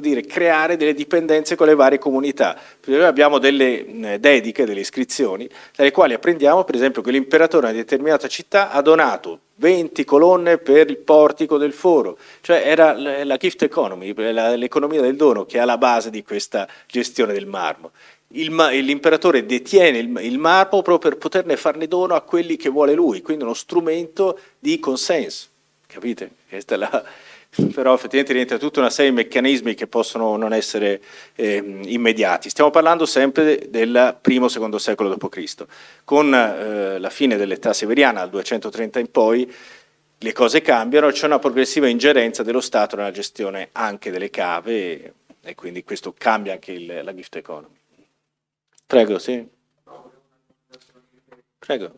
dire, creare delle dipendenze con le varie comunità. Noi abbiamo delle eh, dediche, delle iscrizioni, dalle quali apprendiamo per esempio che l'imperatore di una determinata città ha donato 20 colonne per il portico del foro, cioè era la gift economy, l'economia del dono che è alla base di questa gestione del marmo. l'imperatore detiene il, il marmo proprio per poterne farne dono a quelli che vuole lui, quindi uno strumento di consenso capite? La... Però effettivamente rientra tutta una serie di meccanismi che possono non essere eh, immediati. Stiamo parlando sempre del primo secondo secolo d.C. Con eh, la fine dell'età severiana, al 230 in poi, le cose cambiano, c'è una progressiva ingerenza dello Stato nella gestione anche delle cave e, e quindi questo cambia anche il, la gift economy. Prego, sì. Prego.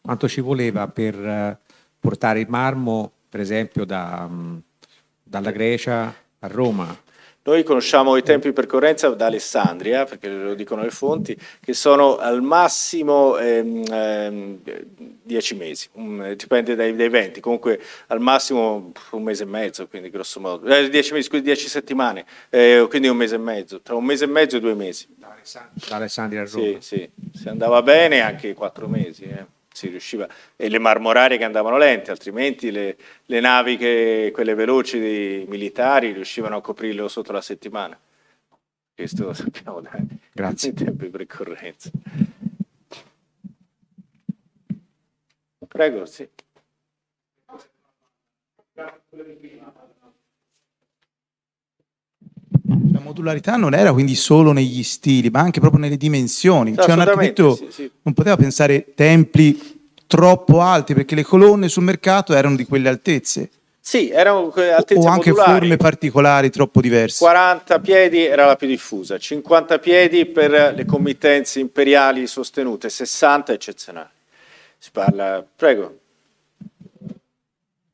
Quanto ci voleva per eh, portare il marmo, per esempio, da, mm, dalla Grecia a Roma? Noi conosciamo i tempi di percorrenza da Alessandria, perché lo dicono le fonti, che sono al massimo 10 ehm, ehm, mesi, um, dipende dai, dai, 20, comunque al massimo un mese e mezzo, quindi grosso modo, 10 eh, mesi, quindi 10 settimane, eh, quindi un mese e mezzo, tra un mese e mezzo e due mesi. Da Alessandria a Roma. Sì, sì, se andava bene anche 4 mesi. Eh si riusciva, e le marmorarie che andavano lente, altrimenti le, le navi, che, quelle veloci dei militari, riuscivano a coprirlo sotto la settimana. Questo lo sappiamo da Grazie. dai tempi per correnza. Prego, sì. Grazie. La modularità non era quindi solo negli stili, ma anche proprio nelle dimensioni. Cioè, un architetto sì, sì. non poteva pensare templi troppo alti perché le colonne sul mercato erano di quelle altezze. Sì, erano altezze o anche modulari. forme particolari troppo diverse. 40 piedi era la più diffusa, 50 piedi per le committenze imperiali sostenute, 60 eccezionali. Si parla, prego.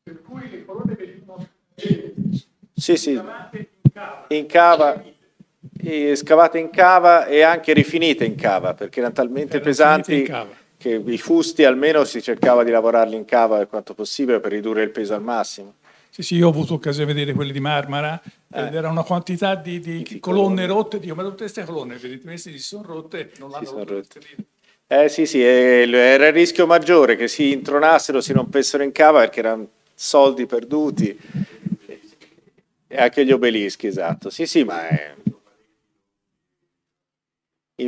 Per cui le colonne venivano sì, sì in cava, scavate in cava e anche rifinite in cava, perché erano talmente erano pesanti che i fusti almeno si cercava di lavorarli in cava per quanto possibile per ridurre il peso al massimo. Sì, sì, io ho avuto occasione di vedere quelli di Marmara eh. ed era una quantità di, di, di colonne, colonne rotte. Dico, ma tutte queste colonne evidentemente si sono rotte, non l'hanno rotte. rotte. Eh sì, sì, era il rischio maggiore che si intronassero, si rompessero in cava perché erano soldi perduti e anche gli obelischi, esatto. Sì, sì, ma è...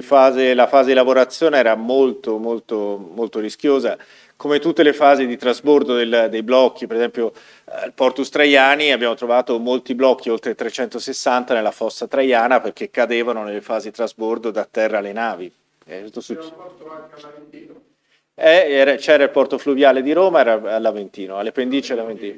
Fase, la fase di lavorazione era molto, molto, molto rischiosa, come tutte le fasi di trasbordo del, dei blocchi, per esempio al eh, Portus Traiani abbiamo trovato molti blocchi, oltre 360, nella fossa traiana perché cadevano nelle fasi di trasbordo da terra alle navi. Eh, eh, c'era il porto fluviale di Roma, era all'Aventino, alle pendici all'Aventino.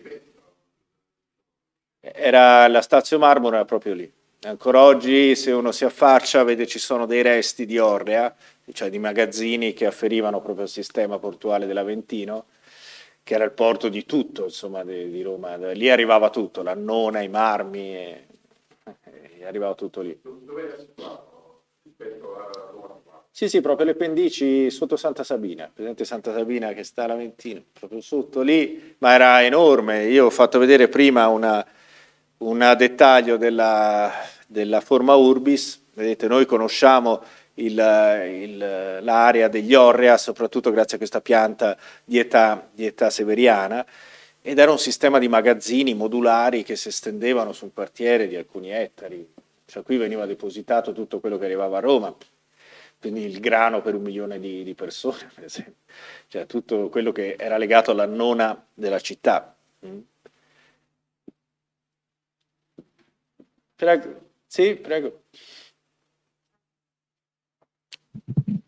Era la Stazio Marmora era proprio lì. Ancora oggi, se uno si affaccia, vede ci sono dei resti di Orrea, cioè di magazzini che afferivano proprio al sistema portuale dell'Aventino, che era il porto di tutto, insomma, di, di Roma. Lì arrivava tutto, la nona, i marmi, e, e arrivava tutto lì. Dove era situato rispetto a Roma? Sì, sì, proprio le pendici sotto Santa Sabina, presente Santa Sabina che sta all'Aventino, proprio sotto lì, ma era enorme. Io ho fatto vedere prima una, un dettaglio della, della forma Urbis, vedete noi conosciamo l'area degli Orrea, soprattutto grazie a questa pianta di età, di età, severiana, ed era un sistema di magazzini modulari che si estendevano sul quartiere di alcuni ettari. Cioè qui veniva depositato tutto quello che arrivava a Roma, quindi il grano per un milione di, di persone, per esempio, cioè tutto quello che era legato alla nona della città. Mm. Prego. Sì, prego.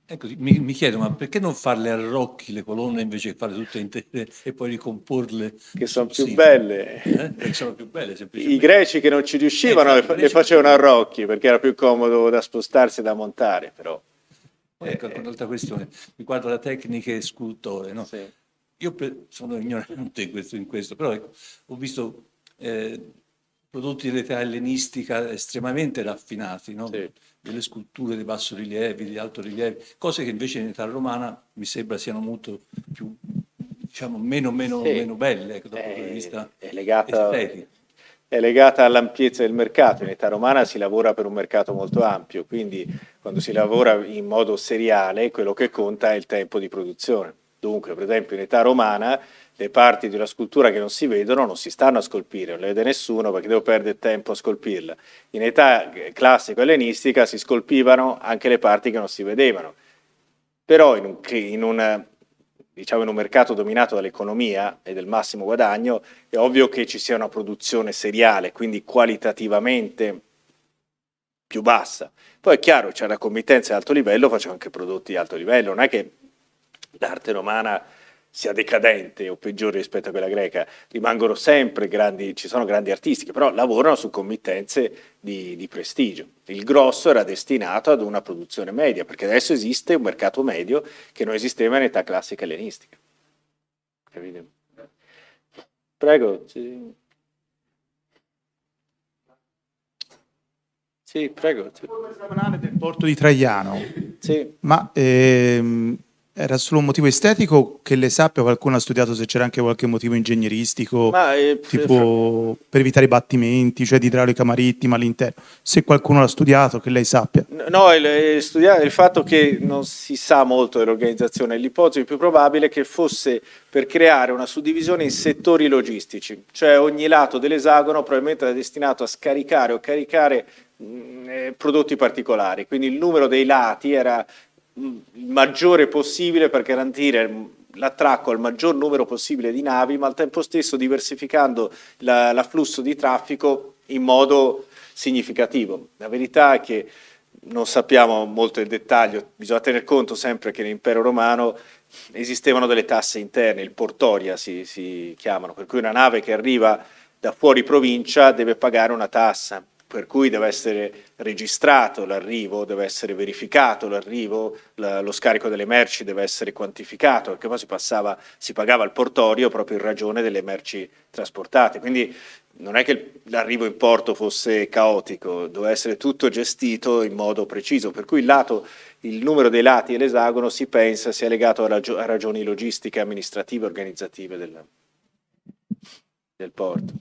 Ecco, mi, mi, chiedo, ma perché non farle a rocchi le colonne invece che farle tutte intere e poi ricomporle? Che sono più belle. Eh? Sono più belle I greci che non ci riuscivano eh, le, le facevano a rocchi perché era più comodo da spostarsi e da montare, però. Ecco, eh, eh, un'altra questione, riguardo alla tecniche scultore. No? Sì. Io sono ignorante in questo, in questo però ecco, ho visto... Eh, prodotti dell'età ellenistica estremamente raffinati, no? sì. delle sculture di bassorilievi, di altorilievi, cose che invece in età romana mi sembra siano molto più, diciamo, meno, meno, sì. meno belle ecco, dal punto di eh, vista è legata, È legata all'ampiezza del mercato, in età romana si lavora per un mercato molto ampio, quindi quando si lavora in modo seriale quello che conta è il tempo di produzione. Dunque, per esempio, in età romana le parti di una scultura che non si vedono non si stanno a scolpire, non le vede nessuno perché devo perdere tempo a scolpirla. In età eh, classico ellenistica si scolpivano anche le parti che non si vedevano. Però in un, in un, diciamo in un mercato dominato dall'economia e del massimo guadagno è ovvio che ci sia una produzione seriale, quindi qualitativamente più bassa. Poi è chiaro, c'è la committenza di alto livello, faccio anche prodotti di alto livello, non è che l'arte romana sia decadente o peggiore rispetto a quella greca, rimangono sempre grandi, ci sono grandi artisti che però lavorano su committenze di, di, prestigio. Il grosso era destinato ad una produzione media, perché adesso esiste un mercato medio che non esisteva in età classica ellenistica. Capite? Prego. Sì, sì prego. Il porto di Traiano. Sì. Ma ehm era solo un motivo estetico che le sappia, qualcuno ha studiato se c'era anche qualche motivo ingegneristico, Ma, eh, eh tipo per evitare i battimenti, cioè di idraulica marittima all'interno. Se qualcuno l'ha studiato, che lei sappia. No, è il, eh, il fatto che non si sa molto dell'organizzazione, l'ipotesi più probabile è che fosse per creare una suddivisione in settori logistici, cioè ogni lato dell'esagono probabilmente era destinato a scaricare o caricare mm, eh, prodotti particolari, quindi il numero dei lati era maggiore possibile per garantire l'attracco al maggior numero possibile di navi, ma al tempo stesso diversificando l'afflusso di traffico in modo significativo. La verità è che non sappiamo molto il dettaglio, bisogna tener conto sempre che nell'impero romano esistevano delle tasse interne, il portoria si, si chiamano, per cui una nave che arriva da fuori provincia deve pagare una tassa per cui deve essere registrato l'arrivo, deve essere verificato l'arrivo, la, lo scarico delle merci deve essere quantificato, perché poi si, passava, si pagava al portorio proprio in ragione delle merci trasportate. Quindi non è che l'arrivo in porto fosse caotico, doveva essere tutto gestito in modo preciso, per cui il, lato, il numero dei lati e l'esagono si pensa sia legato a, ragio, a ragioni logistiche, amministrative, organizzative del, del porto.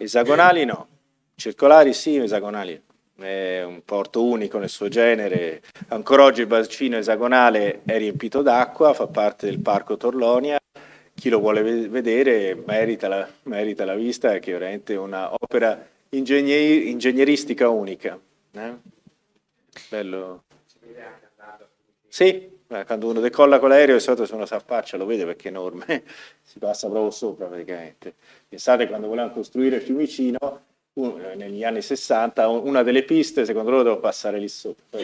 Esagonali no, circolari sì, esagonali è un porto unico nel suo genere. Ancora oggi il bacino esagonale è riempito d'acqua, fa parte del Parco Torlonia. Chi lo vuole vedere merita la, merita la vista, è chiaramente un'opera ingegner- ingegneristica unica. Eh? Bello. Sì, eh, quando uno decolla con l'aereo, di solito se uno si affaccia lo vede perché è enorme, si passa proprio sopra praticamente. Pensate quando volevano costruire Fiumicino, eh, negli anni 60, una delle piste, secondo loro, doveva passare lì sopra.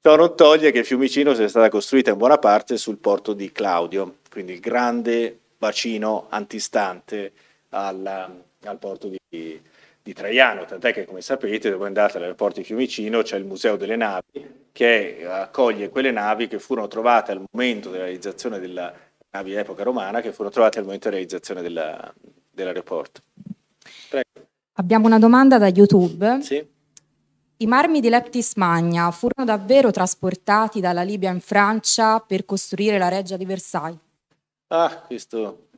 Ciò non toglie che Fiumicino sia stata costruita in buona parte sul porto di Claudio, quindi il grande bacino antistante alla, al porto di, di Traiano, tant'è che come sapete, dopo andate all'aeroporto di Fiumicino c'è il Museo delle Navi, che eh, accoglie quelle navi che furono trovate al momento della realizzazione della navi epoca romana che furono trovate al momento della realizzazione della, dell'aeroporto. Prego. Abbiamo una domanda da YouTube. Sì. I marmi di Leptis Magna furono davvero trasportati dalla Libia in Francia per costruire la reggia di Versailles? Ah, questo.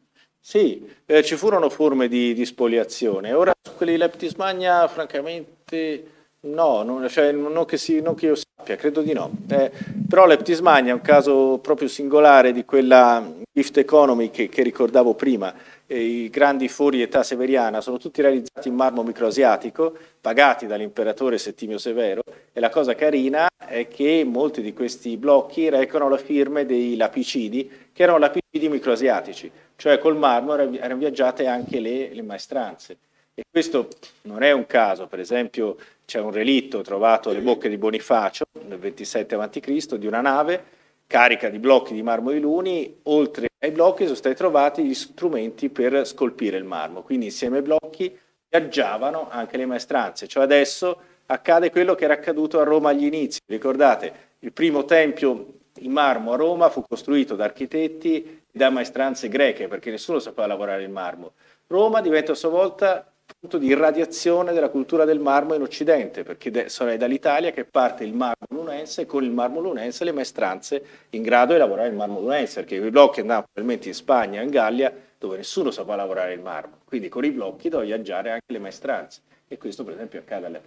Sì, eh, ci furono forme di, di spoliazione. Ora quelli di Leptis Magna, francamente, No, non, cioè, non, che si, non, che io sappia, credo di no. Eh, però l'eptismania è un caso proprio singolare di quella gift economy che, che ricordavo prima. I grandi fori età severiana sono tutti realizzati in marmo microasiatico, pagati dall'imperatore Settimio Severo, e la cosa carina è che molti di questi blocchi recano le firme dei lapicidi, che erano lapicidi microasiatici, cioè col marmo erano viaggiate anche le, le maestranze. E questo non è un caso, per esempio c'è un relitto trovato alle bocche di Bonifacio nel 27 a.C. di una nave carica di blocchi di marmo di Luni, oltre ai blocchi sono stati trovati gli strumenti per scolpire il marmo, quindi insieme ai blocchi viaggiavano anche le maestranze, cioè adesso accade quello che era accaduto a Roma agli inizi, ricordate il primo tempio in marmo a Roma fu costruito da architetti e da maestranze greche perché nessuno sapeva lavorare il marmo, Roma diventa a sua volta punto di irradiazione della cultura del marmo in Occidente, perché sono dall'Italia che parte il marmo lunense e con il marmo lunense le maestranze in grado di lavorare il marmo lunense, perché i blocchi andavano probabilmente in Spagna, in Gallia, dove nessuno sapeva lavorare il marmo. Quindi con i blocchi doveva viaggiare anche le maestranze. E questo per esempio accade alla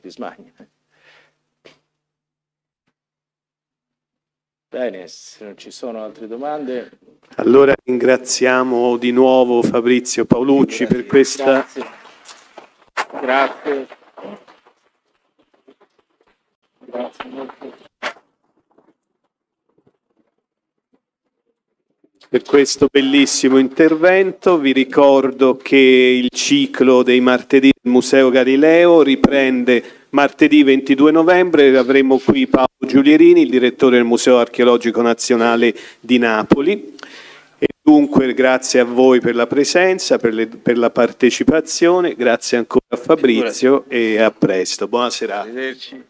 Bene, se non ci sono altre domande. Allora ringraziamo di nuovo Fabrizio Paolucci Grazie. per questa... Grazie. Grazie. Grazie molto. Per questo bellissimo intervento vi ricordo che il ciclo dei martedì del Museo Galileo riprende martedì 22 novembre avremo qui Paolo Giulierini, il direttore del Museo Archeologico Nazionale di Napoli. E dunque grazie a voi per la presenza, per, le, per la partecipazione, grazie ancora a Fabrizio e a presto. Buonasera. serata.